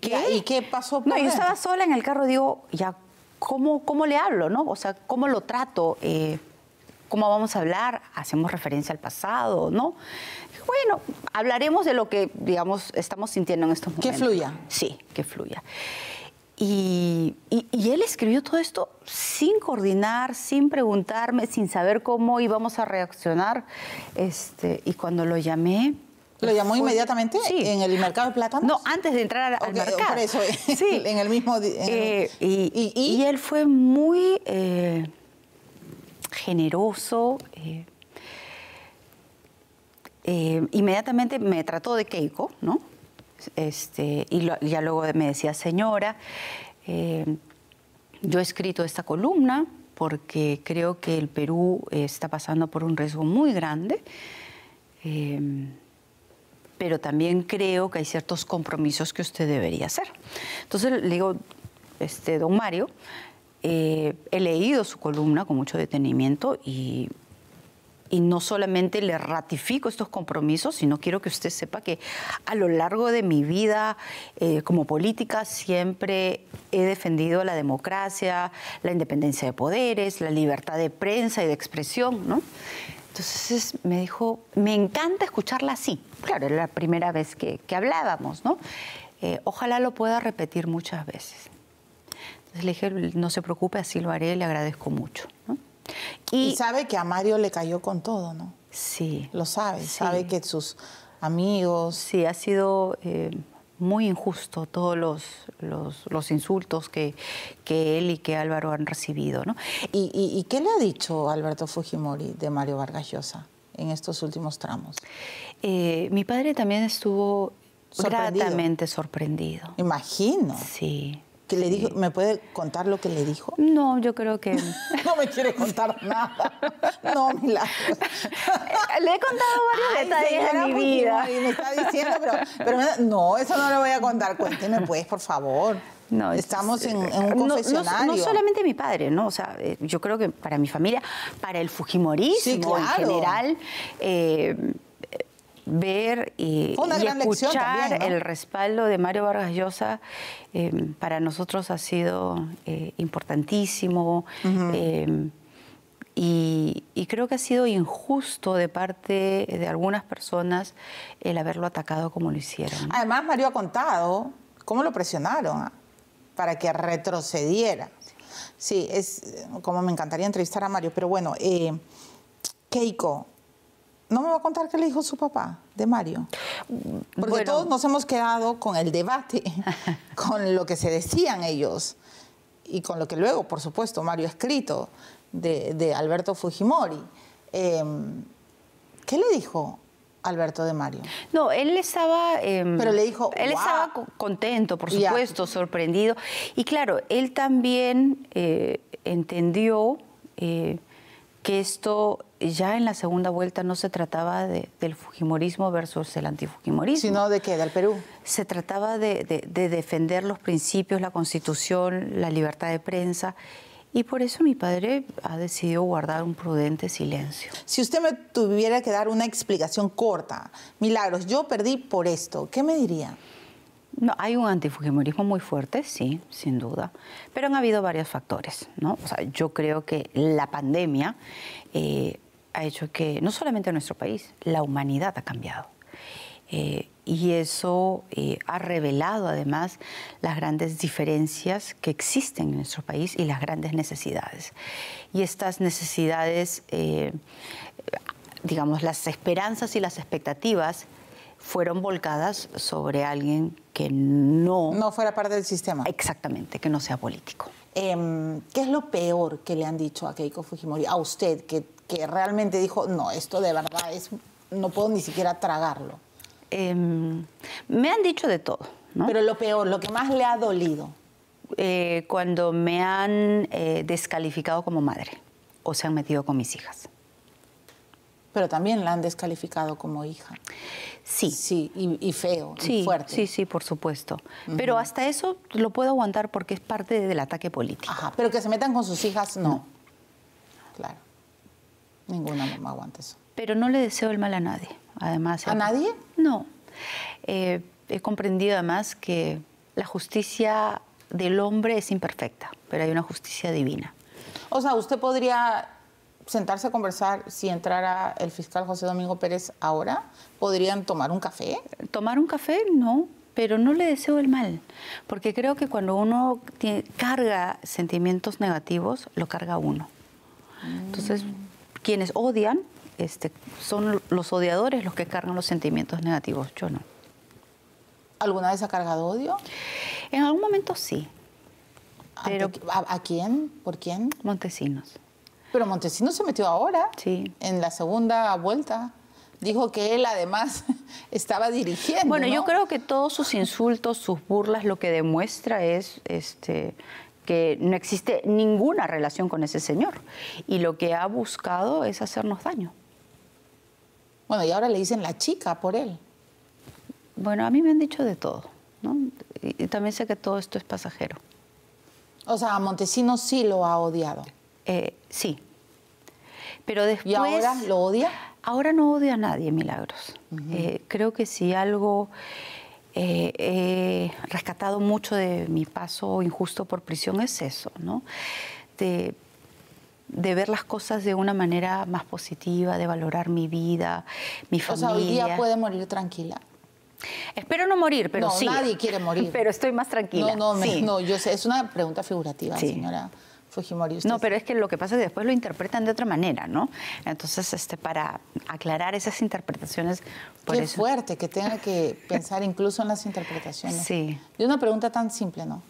S1: ¿qué? ¿Y qué pasó? no, yo estaba
S2: sola en el carro, digo, ya, ¿cómo, cómo le hablo, no? O sea, ¿cómo lo trato? Eh, ¿Cómo vamos a hablar? ¿Hacemos referencia al pasado, no? bueno, hablaremos de lo que, digamos, estamos sintiendo en estos momentos. Que fluya. Sí, que fluya. Y, él escribió todo esto sin coordinar, sin preguntarme, sin saber cómo íbamos a reaccionar. Este, y cuando lo llamé... ¿Lo llamó inmediatamente
S1: en el mercado de plátanos? No, antes de entrar al, mercado. Por eso, eh, sí. en
S2: el mismo... día. Eh, y, él fue muy eh, generoso. inmediatamente me trató de Keiko, ¿no? Este, y ya luego me decía, señora, eh, yo he escrito esta columna porque creo que el Perú está pasando por un riesgo muy grande, em, pero también creo que hay ciertos compromisos que usted debería hacer. Entonces le digo, este, don Mario, eh, he leído su columna con mucho detenimiento y y no solamente le ratifico estos compromisos, sino quiero que usted sepa que a lo largo de mi vida eh, como política siempre he defendido la democracia, la independencia de poderes, la libertad de prensa y de expresión, ¿no? Entonces me dijo, me encanta escucharla así. Claro, era la primera vez que, hablábamos, ¿no? Eh, ojalá lo pueda repetir muchas veces. Entonces le dije, no se preocupe, así lo haré, le agradezco mucho. ¿no?
S1: Y, sabe que a Mario le cayó
S2: con todo, ¿no? Sí. Lo sabe, sabe que sus amigos... Sí, ha sido... Eh, muy injusto todos los, los, insultos que, que, él y que Álvaro han recibido. ¿no? ¿Y, qué le ha dicho Alberto Fujimori de Mario Vargas Llosa en estos últimos tramos? Eh, mi padre también estuvo gratamente sorprendido. Imagino. Sí, le dijo? ¿Me puede contar lo que le dijo? No, yo creo que... no
S1: me quiere contar nada.
S2: No, milagro. le he contado varios detalles mi pues, vida. Y me está diciendo, pero,
S1: no, eso no lo voy a contar. Cuénteme, pues, por favor. No, Estamos en, eh, un confesionario. No, no, solamente
S2: mi padre, ¿no? O sea, eh, yo creo que para mi familia, para el fujimorismo en general... Eh, ver y, escuchar el respaldo de Mario Vargas Llosa eh, para nosotros ha sido eh, importantísimo eh, y, y, creo que ha sido injusto de parte de algunas personas el haberlo atacado como lo hicieron.
S1: Además, Mario ha contado cómo lo presionaron para que retrocediera. Sí, es como me encantaría entrevistar a Mario, pero bueno, Keiko, ¿No me va a contar qué le dijo su papá de Mario? Porque todos nos hemos quedado con el debate, con lo que se decían ellos y con lo que luego, por supuesto, Mario ha escrito de, Alberto Fujimori.
S2: Em, ¿Qué le dijo Alberto de Mario. No, él estaba. Em, Pero le dijo. Él estaba contento, por supuesto, sorprendido. Y claro, él también eh, entendió eh, que esto ya en la segunda vuelta no se trataba del Fujimorismo versus el antifujimorismo. ¿Sino de qué? ¿Del Perú? Se trataba de, defender los principios, la constitución, la libertad de prensa. Y por eso mi padre ha decidido guardar un prudente silencio. Si
S1: usted me tuviera que dar una explicación corta, Milagros, yo perdí por esto, ¿qué me
S2: diría? No, hay un antifujimorismo muy fuerte, sí, sin duda, pero han habido varios factores, ¿no? yo creo que la pandemia eh, ha hecho que no solamente nuestro país, la humanidad ha cambiado. Eh, y eso eh, ha revelado además las grandes diferencias que existen en nuestro país y las grandes necesidades. Y estas necesidades, eh, digamos, las esperanzas y las expectativas fueron volcadas sobre alguien que no... No fuera parte del sistema. Exactamente, que no sea político.
S1: Em, ¿Qué es lo peor que le han dicho a Keiko Fujimori, a usted, que, que realmente dijo, no, esto de verdad es, no puedo ni siquiera tragarlo? Em,
S2: me han dicho de todo, Pero lo peor, lo que más le ha dolido. Eh, cuando me han eh, descalificado como madre o se han metido con mis hijas. Pero también la han descalificado como hija. Sí. Sí, y, feo, fuerte. Sí, sí, por supuesto. Pero hasta eso lo puedo aguantar porque es parte del ataque político. Ajá, pero que se metan con sus hijas, no. Claro. Ninguna mamá aguanta eso. Pero no le deseo el mal a nadie, además. ¿A ¿eh? nadie? No. Eh, he comprendido además que la justicia del hombre es imperfecta, pero hay una justicia divina.
S1: O sea, usted podría sentarse a conversar si entrara
S2: el fiscal José Domingo Pérez ahora? ¿Podrían tomar un café? Tomar un café, no, pero no le deseo el mal, porque creo que cuando uno carga sentimientos negativos, lo carga uno. Mm. Entonces, quienes odian este, son los odiadores los que cargan los sentimientos negativos, yo no.
S1: ¿Alguna vez ha cargado odio?
S2: En algún momento sí.
S1: Pero, ¿A, quién? ¿Por quién? Montesinos. Pero Montesinos se metió ahora, sí. en la segunda vuelta. Dijo que él además estaba dirigiendo. Bueno, yo
S2: creo que todos sus insultos, sus burlas, lo que demuestra es este, que no existe ninguna relación con ese señor y lo que ha buscado es hacernos daño. Bueno, y ahora le dicen la chica por él. Bueno, a mí me han dicho de todo, ¿no? Y, también sé que todo esto es pasajero.
S1: O sea, Montesino
S2: Montesinos sí lo ha odiado. Eh, sí. Pero después... ¿Y ahora lo odia? Ahora no odia a nadie, Milagros. Eh, creo que si algo eh, he rescatado mucho de mi paso injusto por prisión es eso, ¿no? De, ver las cosas de una manera más positiva, de valorar mi vida, mi familia. O sea, hoy día puede morir tranquila. Espero no morir, pero no, Nadie quiere morir. Pero estoy más tranquila. No, no, es una pregunta figurativa, señora. No, pero es que lo que pasa es que después lo interpretan de otra manera, ¿no? Entonces, este, para aclarar esas interpretaciones... Por Qué fuerte que tenga que pensar incluso
S1: en las interpretaciones. Sí. Y una pregunta tan simple, ¿no?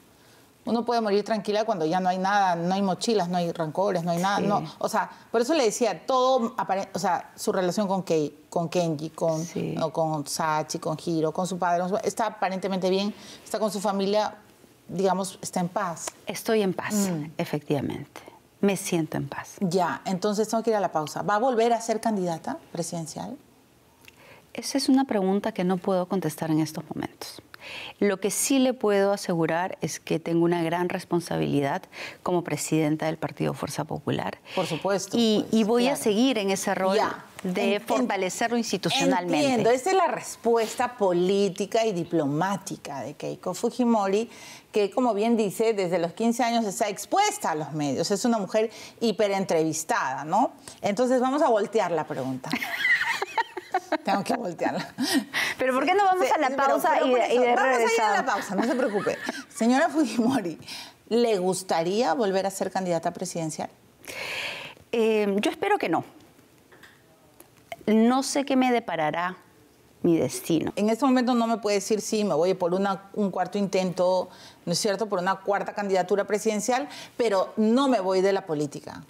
S1: Uno puede morir tranquila cuando ya no hay nada, no hay mochilas, no hay rancores, no hay nada. No, o sea, por eso le decía, todo, o sea, su relación con, con Kenji, con, con Sachi, con Hiro, con su padre, está aparentemente bien, está con su familia digamos, está en paz. Estoy en paz,
S2: mm. efectivamente. Me siento en paz.
S1: Ya, entonces tengo que ir a la pausa. ¿Va a volver a ser
S2: candidata presidencial? Esa es una pregunta que no puedo contestar en estos momentos. Lo que sí le puedo asegurar es que tengo una gran responsabilidad como presidenta del Partido Fuerza Popular. Por supuesto. Y, pues, voy a seguir en ese rol de fortalecerlo institucionalmente. Entiendo, esa es la respuesta política y
S1: diplomática de Keiko Fujimori, que como bien dice, desde los 15 años está expuesta a los medios, es una mujer hiperentrevistada, ¿no? Entonces vamos a voltear la pregunta. Tengo que voltearla. Pero ¿por qué no
S2: vamos a la pausa y, de Vamos a ir
S1: a la pausa, no se preocupe. Señora Fujimori, ¿le gustaría volver a ser candidata presidencial? Eh, yo espero que no no sé qué me deparará
S2: mi destino.
S1: En este momento no me puede decir si me voy por un cuarto intento, ¿no es cierto?, por una cuarta candidatura presidencial,
S2: pero no me voy de la política.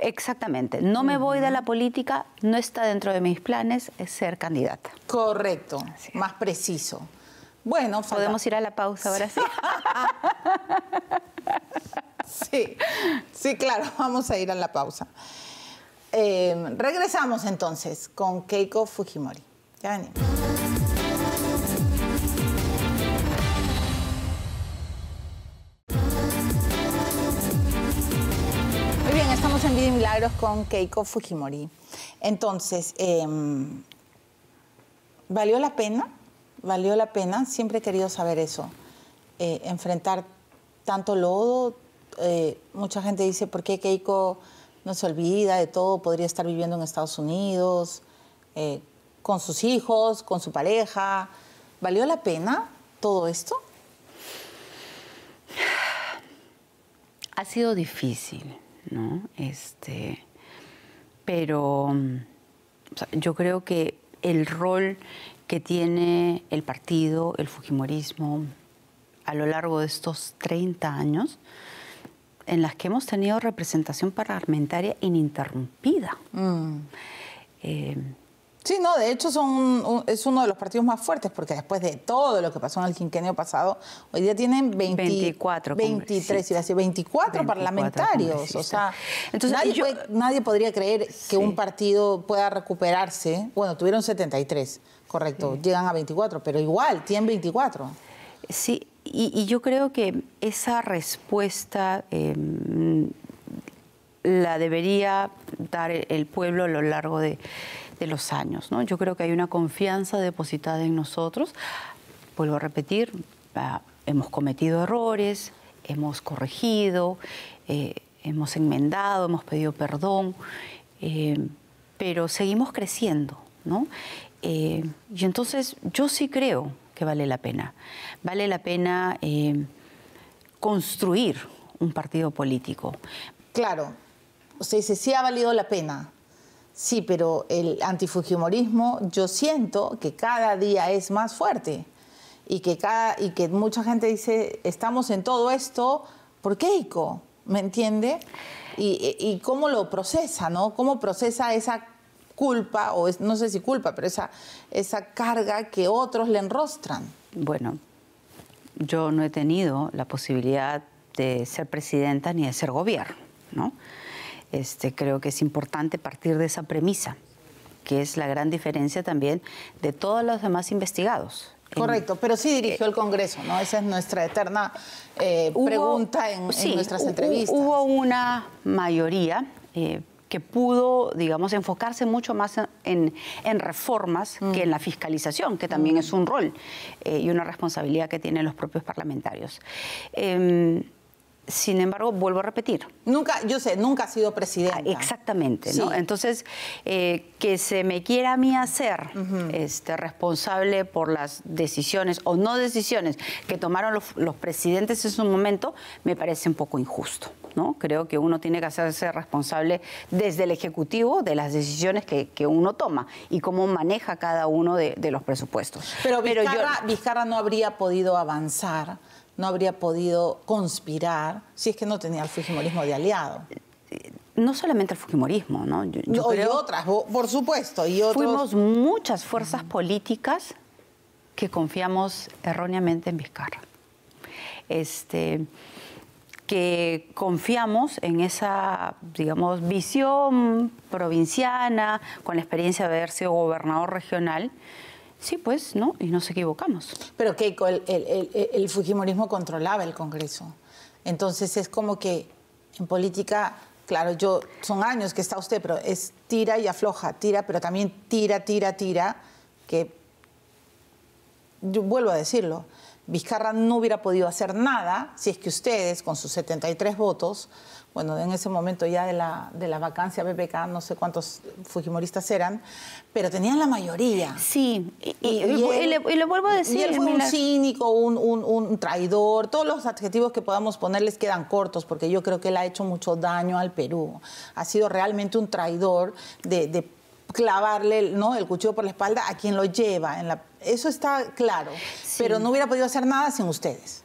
S2: Exactamente, no me voy de la política, no está dentro de mis planes ser candidata. Correcto, más preciso.
S1: Bueno, podemos ir a la pausa ahora sí. sí, sí, claro, vamos a ir a la pausa. Em, regresamos entonces con Keiko Fujimori. Ya venimos. Muy bien, estamos en Vida Milagros con Keiko Fujimori. Entonces, em, ¿valió la pena? ¿Valió la pena? Siempre he querido saber eso. Eh, enfrentar tanto lodo. Eh, mucha gente dice, ¿por qué Keiko no se olvida de todo, podría estar viviendo en Estados Unidos, eh, con sus hijos, con su pareja. ¿Valió la
S2: pena todo esto? Ha sido difícil, ¿no? Este, pero mm, yo creo que el rol que tiene el partido, el Fujimorismo, a lo largo de estos 30 años, en las que hemos tenido representación parlamentaria ininterrumpida. Mm. Eh,
S1: sí, no, de hecho son es uno de los partidos más fuertes porque después de todo lo que pasó en el quinquenio pasado, hoy día tienen 24 23, y parlamentarios. O sea, Entonces, nadie, podría creer que un partido pueda recuperarse. Bueno, tuvieron 73, correcto, llegan a 24, pero igual, tienen
S2: 24. Sí, y, yo creo que esa respuesta em, la debería dar el pueblo a lo largo de, los años. ¿no? Yo creo que hay una confianza depositada en nosotros. Vuelvo a repetir, ah, hemos cometido errores, hemos corregido, eh, hemos enmendado, hemos pedido perdón, em, pero seguimos creciendo. ¿no? Eh, y entonces yo sí creo que vale la pena. Vale la pena eh, construir un partido político.
S1: Claro, sea, dice, sí ha valido la pena. Sí, pero el antifujimorismo yo siento que cada día es más fuerte y que, cada, y que mucha gente dice, estamos en todo esto, ¿por qué ICO? ¿Me entiende? Y, y, cómo lo procesa, ¿no? ¿Cómo procesa esa culpa, o no sé si culpa, pero esa, esa carga que otros le enrostran?
S2: Bueno, yo no he tenido la posibilidad de ser presidenta ni de ser gobierno, ¿no? Este, creo que es importante partir de esa premisa, que es la gran diferencia también de todos los demás investigados. Correcto,
S1: pero sí dirigió el eh, Congreso, ¿no? Esa es nuestra eterna eh, pregunta en, nuestras entrevistas. Hubo
S2: una mayoría eh, que pudo, digamos, enfocarse mucho más en, reformas mm. que en la fiscalización, que también mm. es un rol eh, y una responsabilidad que tienen los propios parlamentarios. Em, sin embargo, vuelvo a repetir. Nunca, yo sé, nunca ha sido presidenta. Ah, exactamente, ¿no? Entonces, eh, que se me quiera a mí hacer este, responsable por las decisiones o no decisiones que tomaron los, presidentes en su momento, me parece un poco injusto. ¿no? Creo que uno tiene que hacerse responsable desde el Ejecutivo de las decisiones que, uno toma y cómo maneja cada uno de, los presupuestos.
S1: Pero Pero Vizcarra no habría podido avanzar no habría podido conspirar si es que no tenía el
S2: fujimorismo de aliado. No solamente el fujimorismo, ¿no? Yo, otras, por supuesto. Fuimos muchas fuerzas políticas que confiamos erróneamente en Vizcarra. Este, que confiamos en esa, digamos, visión provinciana, con la experiencia de haber sido gobernador regional, Sí, pues, ¿no? Y nos equivocamos.
S1: Pero Keiko, el, Fujimorismo controlaba el Congreso. Entonces es como que en política, claro, yo son años que está usted, pero es tira y afloja, tira, pero también tira, tira, tira, que yo vuelvo a decirlo, Vizcarra no hubiera podido hacer nada si es que ustedes, con sus 73 votos, bueno, en ese momento ya de la, de la vacancia BPK, no sé cuántos fujimoristas eran, pero tenían la mayoría. Sí, y, y, vuelvo a decir... él fue un cínico, un, traidor, todos los adjetivos que podamos ponerles quedan cortos, porque yo creo que él ha hecho mucho daño al Perú. Ha sido realmente un traidor de, de clavarle ¿no? el cuchillo por la espalda a quien lo lleva en la eso está claro, pero
S2: no hubiera podido hacer nada sin ustedes.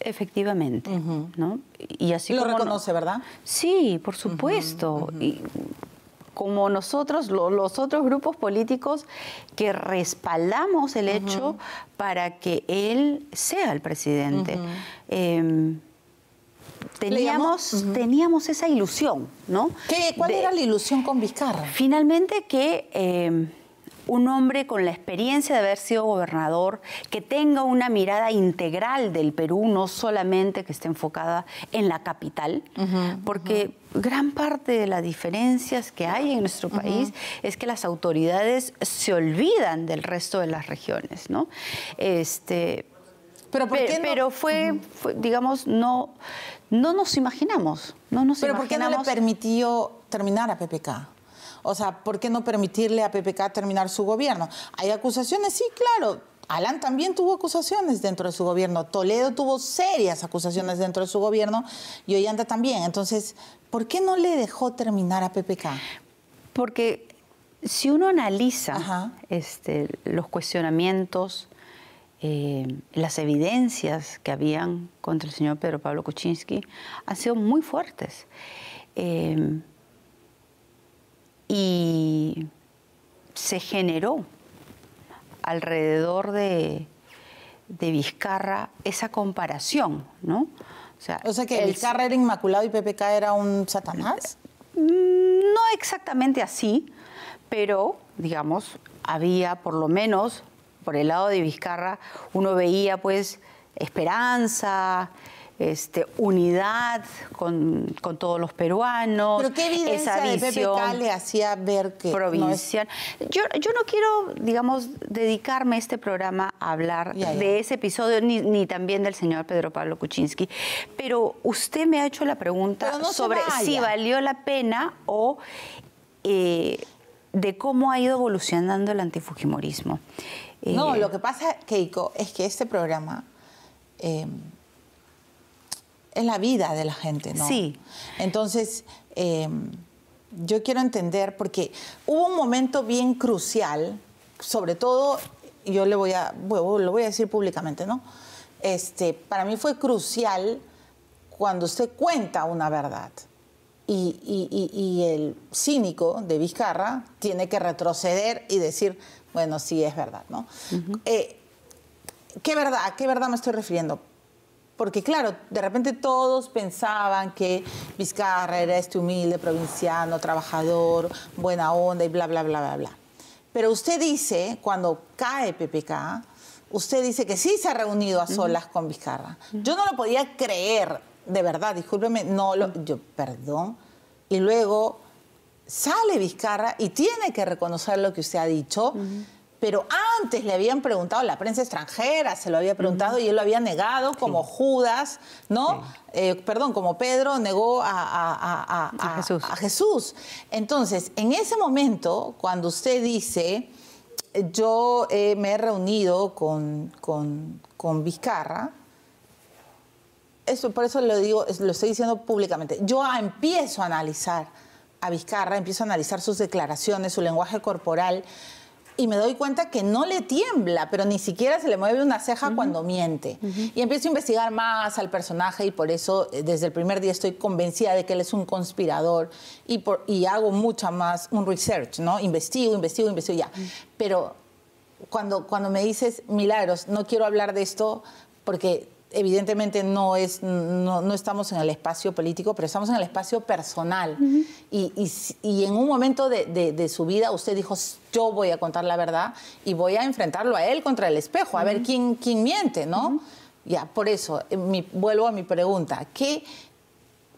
S2: Efectivamente, ¿no? Y así lo reconoce, ¿verdad? Sí, por supuesto. como nosotros, los otros grupos políticos que respaldamos el hecho para que él sea el presidente. Em, teníamos, teníamos esa ilusión, ¿no? ¿Qué, ¿Cuál era la ilusión con Vizcarra? Finalmente que em, un hombre con la experiencia de haber sido gobernador, que tenga una mirada integral del Perú, no solamente que esté enfocada en la capital, porque gran parte de las diferencias que hay en nuestro país es que las autoridades se olvidan del resto de las regiones, ¿no? Este, pero, fue, digamos, no, no nos imaginamos. No nos ¿Pero por qué no le permitió terminar a PPK? O sea, ¿por qué no
S1: permitirle a PPK terminar su gobierno? Hay acusaciones, sí, claro. Alan también tuvo acusaciones dentro de su gobierno, Toledo tuvo serias acusaciones dentro de su gobierno y Ollanta también. Entonces, ¿por qué no le dejó terminar a PPK? Porque
S2: si uno analiza este, los cuestionamientos, eh, las evidencias que habían contra el señor Pedro Pablo Kuczynski han sido muy fuertes. Eh, y se generó alrededor de, Vizcarra esa comparación, ¿no? O sea, que Vizcarra era inmaculado
S1: y PPK era un satanás. Mm, no exactamente
S2: así, pero digamos, había por lo menos por el lado de Vizcarra uno veía pues esperanza, este, unidad con, todos los peruanos. ¿Pero qué esa hacía ver que provincial? yo, no quiero, digamos, dedicarme a este programa a hablar de ese episodio ni, también del señor Pedro Pablo Kuczynski, pero usted me ha hecho la pregunta sobre si valió la pena o eh, de cómo ha ido evolucionando el antifujimorismo. No, eh, lo
S1: que pasa, Keiko, es que este programa... Eh, es la vida de la gente, ¿no? Sí. Entonces, em, yo quiero entender, porque hubo un momento bien crucial, sobre todo, yo le voy a, lo voy a decir públicamente, ¿no? Este, para mí fue crucial cuando usted cuenta una verdad. Y, el cínico de Vizcarra tiene que retroceder y decir, bueno, sí es verdad, ¿no? Eh, ¿Qué verdad? ¿A qué verdad me estoy refiriendo? Porque claro, de repente todos pensaban que Vizcarra era este humilde provinciano, trabajador, buena onda y bla, bla, bla, bla, bla. Pero usted dice, cuando cae PPK, usted dice que sí se ha reunido a solas con Vizcarra. Yo no lo podía creer, de verdad, discúlpeme, no lo, yo, perdón. Y luego sale Vizcarra y tiene que reconocer lo que usted ha dicho pero antes le habían preguntado la prensa extranjera, se lo había preguntado y él lo había negado como Judas, ¿no? Eh, perdón, como Pedro negó a, a, Jesús. Entonces, en ese momento, cuando usted dice, yo eh, me he reunido con, con, con Vizcarra, eso, por eso lo digo, lo estoy diciendo públicamente, yo empiezo a analizar a Vizcarra, empiezo a analizar sus declaraciones, su lenguaje corporal, y me doy cuenta que no le tiembla, pero ni siquiera se le mueve una ceja cuando miente. Y empiezo a investigar más al personaje y por eso eh, desde el primer día estoy convencida de que él es un conspirador y, y hago mucha más, un research, ¿no? Investigo, investigo, investigo, ya. Pero cuando, cuando me dices, milagros, no quiero hablar de esto porque evidentemente no, es, no, no, estamos en el espacio político, pero estamos en el espacio personal. y, y, en un momento de, de, su vida usted dijo, yo voy a contar la verdad y voy a enfrentarlo a él contra el espejo, a ver quién, quién miente, ¿no? Ya, por eso, eh, vuelvo a mi pregunta. ¿Qué,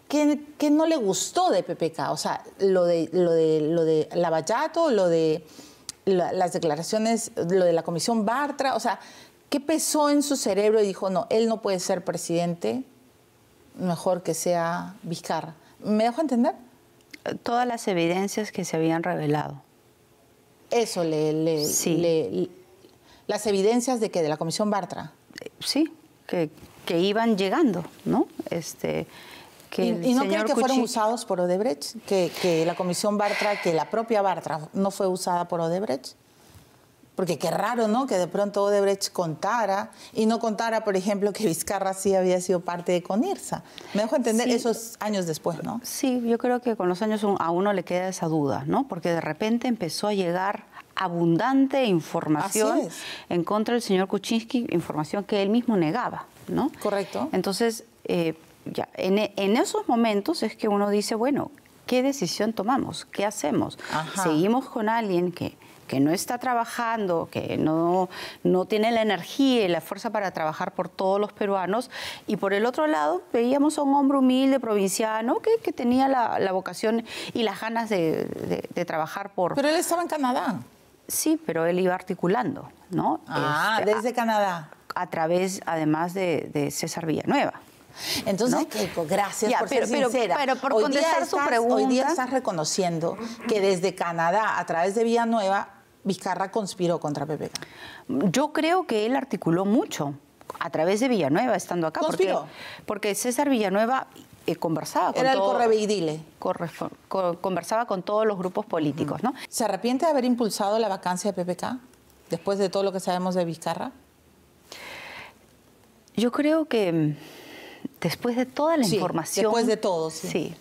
S1: ¿Qué, qué, no le gustó de PPK? O sea, lo de, lo de, lo de Lavallato, lo de las declaraciones, lo de la comisión Bartra, o sea, ¿Qué pesó en su cerebro y dijo, no, él no puede ser presidente, mejor que sea Vizcarra? ¿Me dejo entender? Todas las evidencias que se habían revelado. Eso le, las evidencias de que de la comisión Bartra. Sí, que,
S2: que iban llegando, ¿no? Este que ¿Y, no creen que fueron
S1: usados por Odebrecht? ¿Que, que la comisión Bartra, que la propia Bartra no fue usada por Odebrecht? Porque qué raro, ¿no? Que de pronto Odebrecht contara y no contara, por ejemplo, que Vizcarra sí había sido parte de Conirsa. Me dejo entender esos años
S2: después, ¿no? Sí, yo creo que con los años a uno le queda esa duda, ¿no? Porque de repente empezó a llegar abundante información en contra del señor Kuczynski, información que él mismo negaba, ¿no? Correcto. Entonces, eh, ya, en, esos momentos es que uno dice, bueno, ¿qué decisión tomamos? ¿Qué hacemos? ¿Seguimos con alguien que que no está trabajando, que no, no tiene la energía y la fuerza para trabajar por todos los peruanos. Y por el otro lado, veíamos a un hombre humilde, provinciano, que, que tenía la, vocación y las ganas de, trabajar por... Pero él estaba en Canadá. Sí, pero él iba articulando, ¿no? Ah, este, desde Canadá. A través, además, de, de César Villanueva. Entonces, gracias por ser sincera. Pero, por contestar su pregunta... Hoy día estás
S1: reconociendo que desde Canadá, a través de
S2: Villanueva, Vizcarra conspiró contra PPK? Yo creo que él articuló mucho a través de Villanueva estando acá. ¿Conspiró? Porque, porque César Villanueva eh, conversaba con Era conversaba con todos los grupos políticos, ¿no? ¿Se arrepiente de
S1: haber impulsado la vacancia de PPK después de todo lo que sabemos de Vizcarra?
S2: Yo creo que mm, después de toda la información. Después de todo, sí. sí.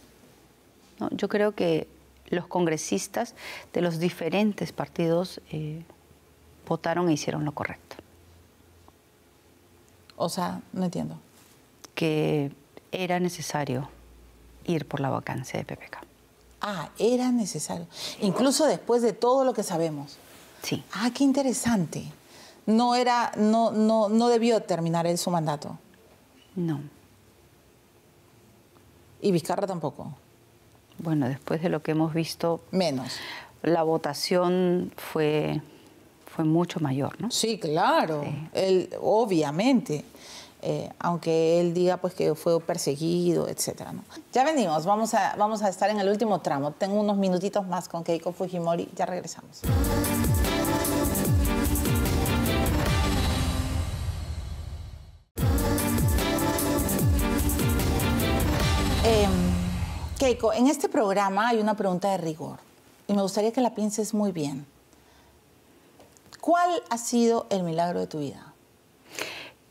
S2: yo creo que los congresistas de los diferentes partidos eh, votaron e hicieron lo correcto. O sea, no entiendo. Que era necesario ir por la vacancia de PPK.
S1: Ah, era necesario. Incluso después de todo lo que sabemos. Sí. Ah, qué interesante. No era, no, no, no debió terminar él su mandato. No. Y Vizcarra
S2: tampoco. Bueno, después de lo que hemos visto... Menos. La votación fue, fue mucho mayor, ¿no? Sí, claro, obviamente.
S1: Eh, aunque él diga pues que fue perseguido, etc. Ya venimos, vamos a, vamos a estar en el último tramo. Tengo unos minutitos más con Keiko Fujimori, ya regresamos. en este programa hay una pregunta de rigor y me gustaría que la pienses muy bien. ¿Cuál ha sido el milagro de tu vida?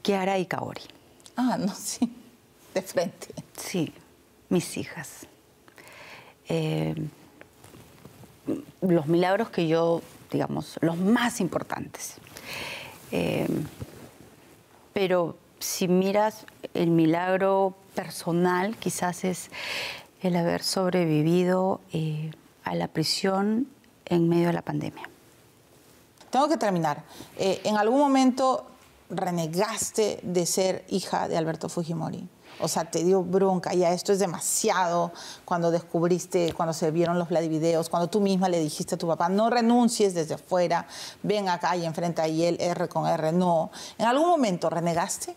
S2: Kiara y Kaori. Ah, no, sí, de frente. Sí, mis hijas. Eh, los milagros que yo, digamos, los más importantes. Eh, pero si miras el milagro personal, quizás es el haber sobrevivido eh, a la prisión en medio de la pandemia.
S1: Tengo que terminar. Eh, ¿En algún momento renegaste de ser hija de Alberto Fujimori? O sea, te dio bronca, ya esto es demasiado. Cuando descubriste, cuando se vieron los videos, cuando tú misma le dijiste a tu papá, no renuncies desde afuera, ven acá y enfrenta a el R con R, no. ¿En algún momento
S2: renegaste?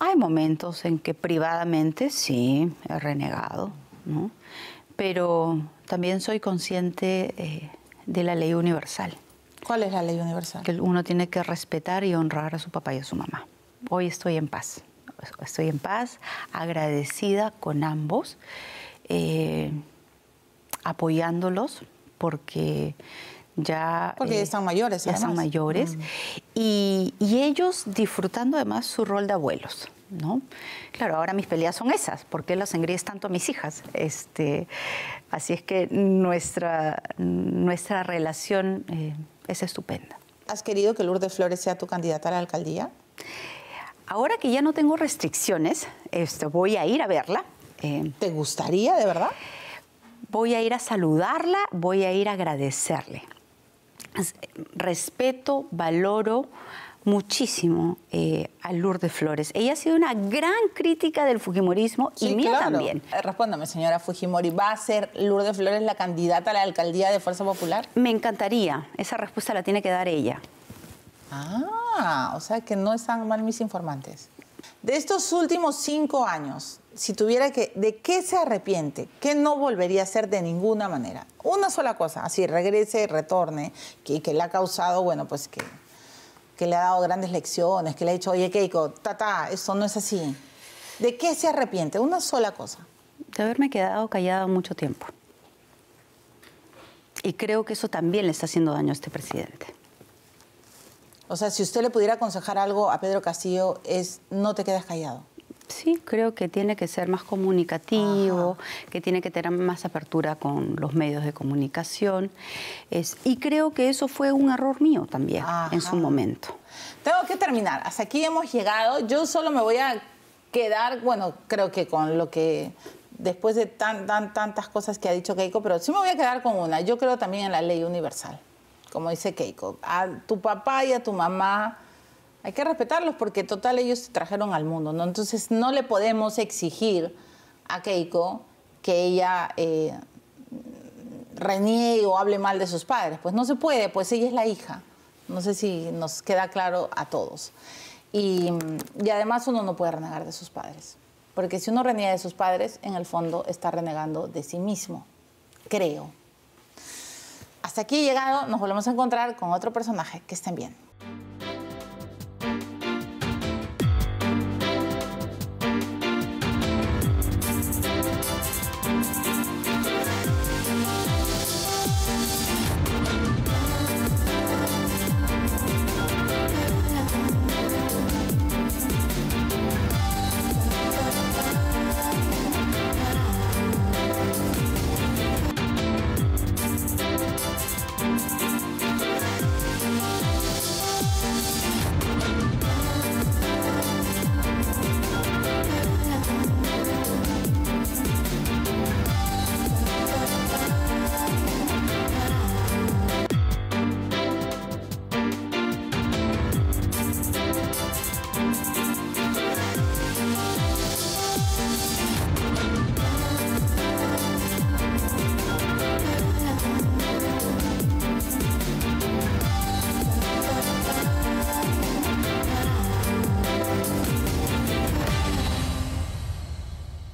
S2: Hay momentos en que privadamente sí he renegado, pero también soy consciente eh, de la ley universal. ¿Cuál es la ley universal? Que uno tiene que respetar y honrar a su papá y a su mamá. Hoy estoy en paz, estoy en paz, agradecida con ambos, eh, apoyándolos porque ya... Porque ya eh, están mayores. Ya están son mayores. Mm. Y, ellos disfrutando además su rol de abuelos. ¿No? Claro, ahora mis peleas son esas, porque las las engríes tanto a mis hijas? Este, así es que nuestra, nuestra relación eh, es estupenda. ¿Has
S1: querido que Lourdes Flores sea tu candidata a la alcaldía?
S2: Ahora que ya no tengo restricciones, este, voy a ir a verla. Eh. ¿Te gustaría, de verdad? Voy a ir a saludarla, voy a ir a agradecerle respeto, valoro muchísimo eh, a Lourdes Flores. Ella ha sido una gran crítica del Fujimorismo y mía también.
S1: Eh, respóndame, señora Fujimori, ¿va a ser Lourdes Flores la candidata a la alcaldía de Fuerza Popular?
S2: Me encantaría. Esa respuesta la tiene que dar ella.
S1: Ah, o sea que no están mal mis informantes. De estos últimos cinco años, si tuviera que, ¿de qué se arrepiente? ¿Qué no volvería a hacer de ninguna manera? Una sola cosa, así regrese, retorne, que, le ha causado, bueno, pues que, que le ha dado grandes lecciones, que le ha dicho, oye, Keiko, ta, ta, eso no es así. ¿De qué se arrepiente? Una sola cosa.
S2: De haberme quedado callada mucho tiempo. Y creo que eso también le está haciendo daño a este presidente. O sea, si usted le pudiera aconsejar algo a
S1: Pedro Castillo es no te quedes callado.
S2: Sí, creo que tiene que ser más comunicativo, que tiene que tener más apertura con los medios de comunicación. y creo que eso fue un error mío también en su momento. Tengo que terminar.
S1: Hasta aquí hemos llegado. Yo solo me voy a quedar, bueno, creo que con lo que después de tan, tan, tantas cosas que ha dicho Keiko, pero sí me voy a quedar con una. Yo creo también en la ley universal, como dice Keiko. A tu papá y a tu mamá hay que respetarlos porque total ellos se trajeron al mundo, ¿no? Entonces no le podemos exigir a Keiko que ella eh, reniegue o hable mal de sus padres. Pues no se puede, pues ella es la hija. No sé si nos queda claro a todos. Y, y además uno no puede renegar de sus padres. Porque si uno reniega de sus padres, en el fondo está renegando de sí mismo. Creo. Hasta aquí llegado, nos volvemos a encontrar con otro personaje. Que estén bien.